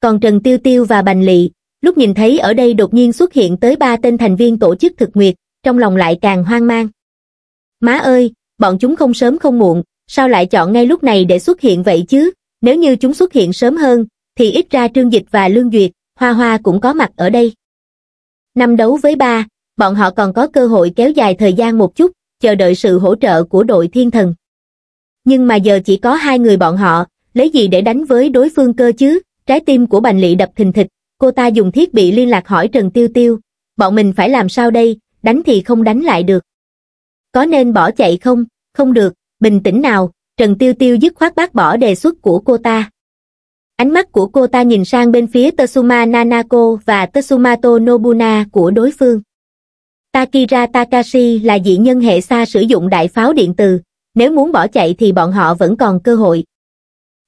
Còn Trần Tiêu Tiêu và Bành Lị, lúc nhìn thấy ở đây đột nhiên xuất hiện tới ba tên thành viên tổ chức thực nguyệt, trong lòng lại càng hoang mang. Má ơi, bọn chúng không sớm không muộn, sao lại chọn ngay lúc này để xuất hiện vậy chứ? Nếu như chúng xuất hiện sớm hơn, thì ít ra Trương Dịch và Lương Duyệt, Hoa Hoa cũng có mặt ở đây. Năm đấu với ba, bọn họ còn có cơ hội kéo dài thời gian một chút, chờ đợi sự hỗ trợ của đội thiên thần. Nhưng mà giờ chỉ có hai người bọn họ, lấy gì để đánh với đối phương cơ chứ, trái tim của Bành Lị đập thình thịch, cô ta dùng thiết bị liên lạc hỏi Trần Tiêu Tiêu, bọn mình phải làm sao đây, đánh thì không đánh lại được. Có nên bỏ chạy không, không được, bình tĩnh nào, Trần Tiêu Tiêu dứt khoát bác bỏ đề xuất của cô ta. Ánh mắt của cô ta nhìn sang bên phía Tetsuma Nanako và Tetsuma Nobuna của đối phương. Takira Takashi là dị nhân hệ xa sử dụng đại pháo điện từ, nếu muốn bỏ chạy thì bọn họ vẫn còn cơ hội.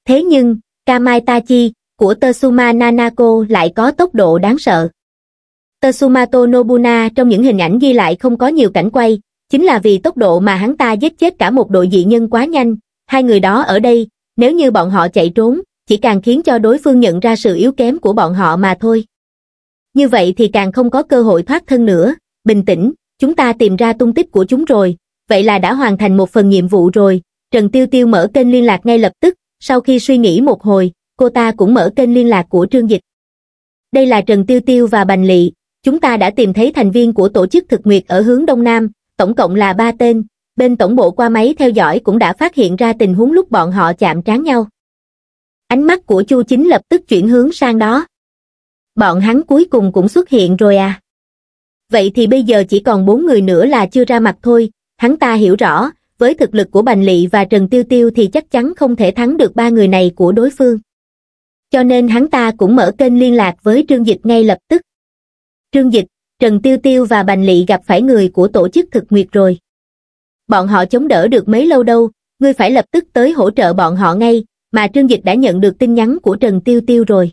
Thế nhưng, Kamaitachi của Tetsuma Nanako lại có tốc độ đáng sợ. Tetsumato Nobuna trong những hình ảnh ghi lại không có nhiều cảnh quay, chính là vì tốc độ mà hắn ta giết chết cả một đội dị nhân quá nhanh, hai người đó ở đây, nếu như bọn họ chạy trốn, chỉ càng khiến cho đối phương nhận ra sự yếu kém của bọn họ mà thôi. Như vậy thì càng không có cơ hội thoát thân nữa, bình tĩnh, chúng ta tìm ra tung tích của chúng rồi, vậy là đã hoàn thành một phần nhiệm vụ rồi. Trần Tiêu Tiêu mở kênh liên lạc ngay lập tức, sau khi suy nghĩ một hồi, cô ta cũng mở kênh liên lạc của Trương Dịch. Đây là Trần Tiêu Tiêu và Bành Lị, chúng ta đã tìm thấy thành viên của tổ chức thực nguyệt ở hướng Đông Nam, tổng cộng là ba tên, bên tổng bộ qua máy theo dõi cũng đã phát hiện ra tình huống lúc bọn họ chạm trán nhau. Ánh mắt của Chu Chính lập tức chuyển hướng sang đó. Bọn hắn cuối cùng cũng xuất hiện rồi à vậy thì bây giờ chỉ còn bốn người nữa là chưa ra mặt thôi, hắn ta hiểu rõ, với thực lực của Bành Lị và Trần Tiêu Tiêu thì chắc chắn không thể thắng được ba người này của đối phương. Cho nên hắn ta cũng mở kênh liên lạc với Trương Dịch ngay lập tức. Trương Dịch, Trần Tiêu Tiêu và Bành Lị gặp phải người của tổ chức thực nguyệt rồi. Bọn họ chống đỡ được mấy lâu đâu, ngươi phải lập tức tới hỗ trợ bọn họ ngay, mà Trương Dịch đã nhận được tin nhắn của Trần Tiêu Tiêu rồi.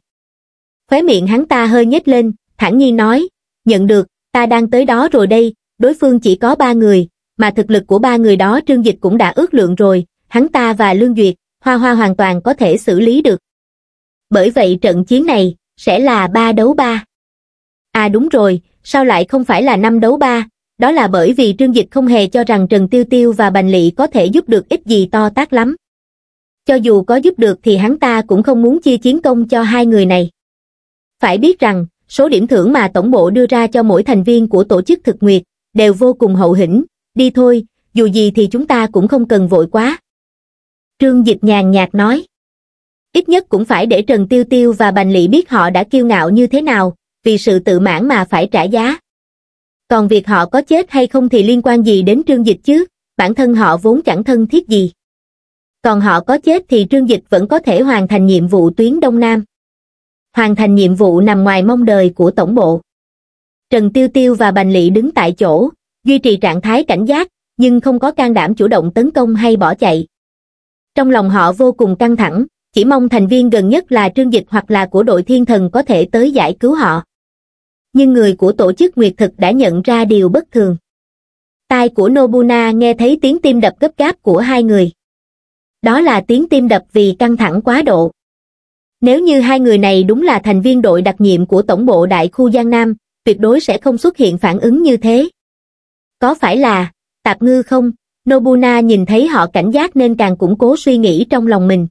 Khóe miệng hắn ta hơi nhếch lên, thản nhiên nói, nhận được, ta đang tới đó rồi đây, đối phương chỉ có ba người, mà thực lực của ba người đó trương dịch cũng đã ước lượng rồi, hắn ta và Lương Duyệt, Hoa Hoa hoàn toàn có thể xử lý được. Bởi vậy trận chiến này, sẽ là ba đấu ba. À đúng rồi, sao lại không phải là năm đấu ba, đó là bởi vì Trương Dịch không hề cho rằng Trần Tiêu Tiêu và Bành Lị có thể giúp được ít gì to tác lắm. Cho dù có giúp được thì hắn ta cũng không muốn chia chiến công cho hai người này. Phải biết rằng, Số điểm thưởng mà tổng bộ đưa ra cho mỗi thành viên của tổ chức thực nguyệt đều vô cùng hậu hĩnh, đi thôi, dù gì thì chúng ta cũng không cần vội quá. Trương Dịch nhàn nhạt nói. Ít nhất cũng phải để Trần Tiêu Tiêu và Bành lỵ biết họ đã kiêu ngạo như thế nào, vì sự tự mãn mà phải trả giá. Còn việc họ có chết hay không thì liên quan gì đến Trương Dịch chứ, bản thân họ vốn chẳng thân thiết gì. Còn họ có chết thì Trương Dịch vẫn có thể hoàn thành nhiệm vụ tuyến Đông Nam hoàn thành nhiệm vụ nằm ngoài mong đời của tổng bộ. Trần Tiêu Tiêu và Bành Lị đứng tại chỗ, duy trì trạng thái cảnh giác, nhưng không có can đảm chủ động tấn công hay bỏ chạy. Trong lòng họ vô cùng căng thẳng, chỉ mong thành viên gần nhất là Trương Dịch hoặc là của đội thiên thần có thể tới giải cứu họ. Nhưng người của tổ chức Nguyệt Thực đã nhận ra điều bất thường. Tai của Nobuna nghe thấy tiếng tim đập gấp gáp của hai người. Đó là tiếng tim đập vì căng thẳng quá độ. Nếu như hai người này đúng là thành viên đội đặc nhiệm của tổng bộ đại khu Giang Nam, tuyệt đối sẽ không xuất hiện phản ứng như thế. Có phải là, tạp ngư không? Nobuna nhìn thấy họ cảnh giác nên càng củng cố suy nghĩ trong lòng mình.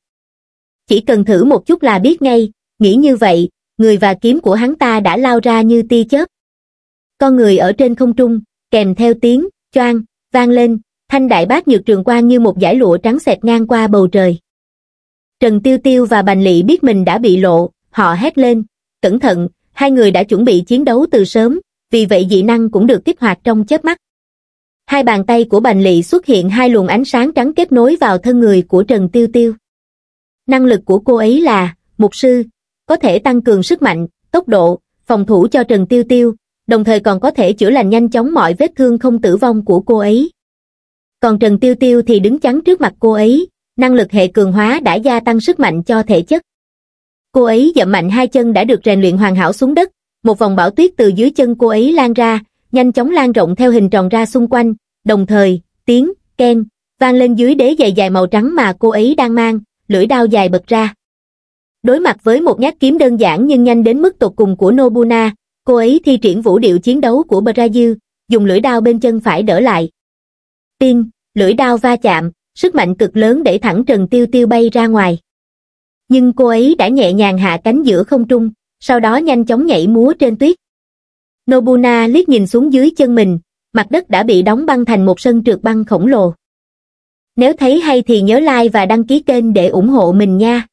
Chỉ cần thử một chút là biết ngay, nghĩ như vậy, người và kiếm của hắn ta đã lao ra như tia chớp. Con người ở trên không trung, kèm theo tiếng, choang, vang lên, thanh đại bác nhược trường quang như một giải lụa trắng xẹt ngang qua bầu trời. Trần Tiêu Tiêu và Bành Lị biết mình đã bị lộ, họ hét lên, cẩn thận, hai người đã chuẩn bị chiến đấu từ sớm, vì vậy dị năng cũng được kích hoạt trong chớp mắt. Hai bàn tay của Bành Lị xuất hiện hai luồng ánh sáng trắng kết nối vào thân người của Trần Tiêu Tiêu. Năng lực của cô ấy là, mục sư, có thể tăng cường sức mạnh, tốc độ, phòng thủ cho Trần Tiêu Tiêu, đồng thời còn có thể chữa lành nhanh chóng mọi vết thương không tử vong của cô ấy. Còn Trần Tiêu Tiêu thì đứng chắn trước mặt cô ấy, năng lực hệ cường hóa đã gia tăng sức mạnh cho thể chất. Cô ấy dậm mạnh hai chân đã được rèn luyện hoàn hảo xuống đất, một vòng bão tuyết từ dưới chân cô ấy lan ra, nhanh chóng lan rộng theo hình tròn ra xung quanh, đồng thời, tiếng, ken, vang lên dưới đế giày dài màu trắng mà cô ấy đang mang, lưỡi đao dài bật ra. Đối mặt với một nhát kiếm đơn giản nhưng nhanh đến mức tột cùng của Nobuna, cô ấy thi triển vũ điệu chiến đấu của Brazil, dùng lưỡi đao bên chân phải đỡ lại. Tiên, lưỡi đao va chạm, sức mạnh cực lớn để thẳng Trần Tiêu Tiêu bay ra ngoài. Nhưng cô ấy đã nhẹ nhàng hạ cánh giữa không trung, sau đó nhanh chóng nhảy múa trên tuyết. Nobuna liếc nhìn xuống dưới chân mình, mặt đất đã bị đóng băng thành một sân trượt băng khổng lồ. Nếu thấy hay thì nhớ like và đăng ký kênh để ủng hộ mình nha.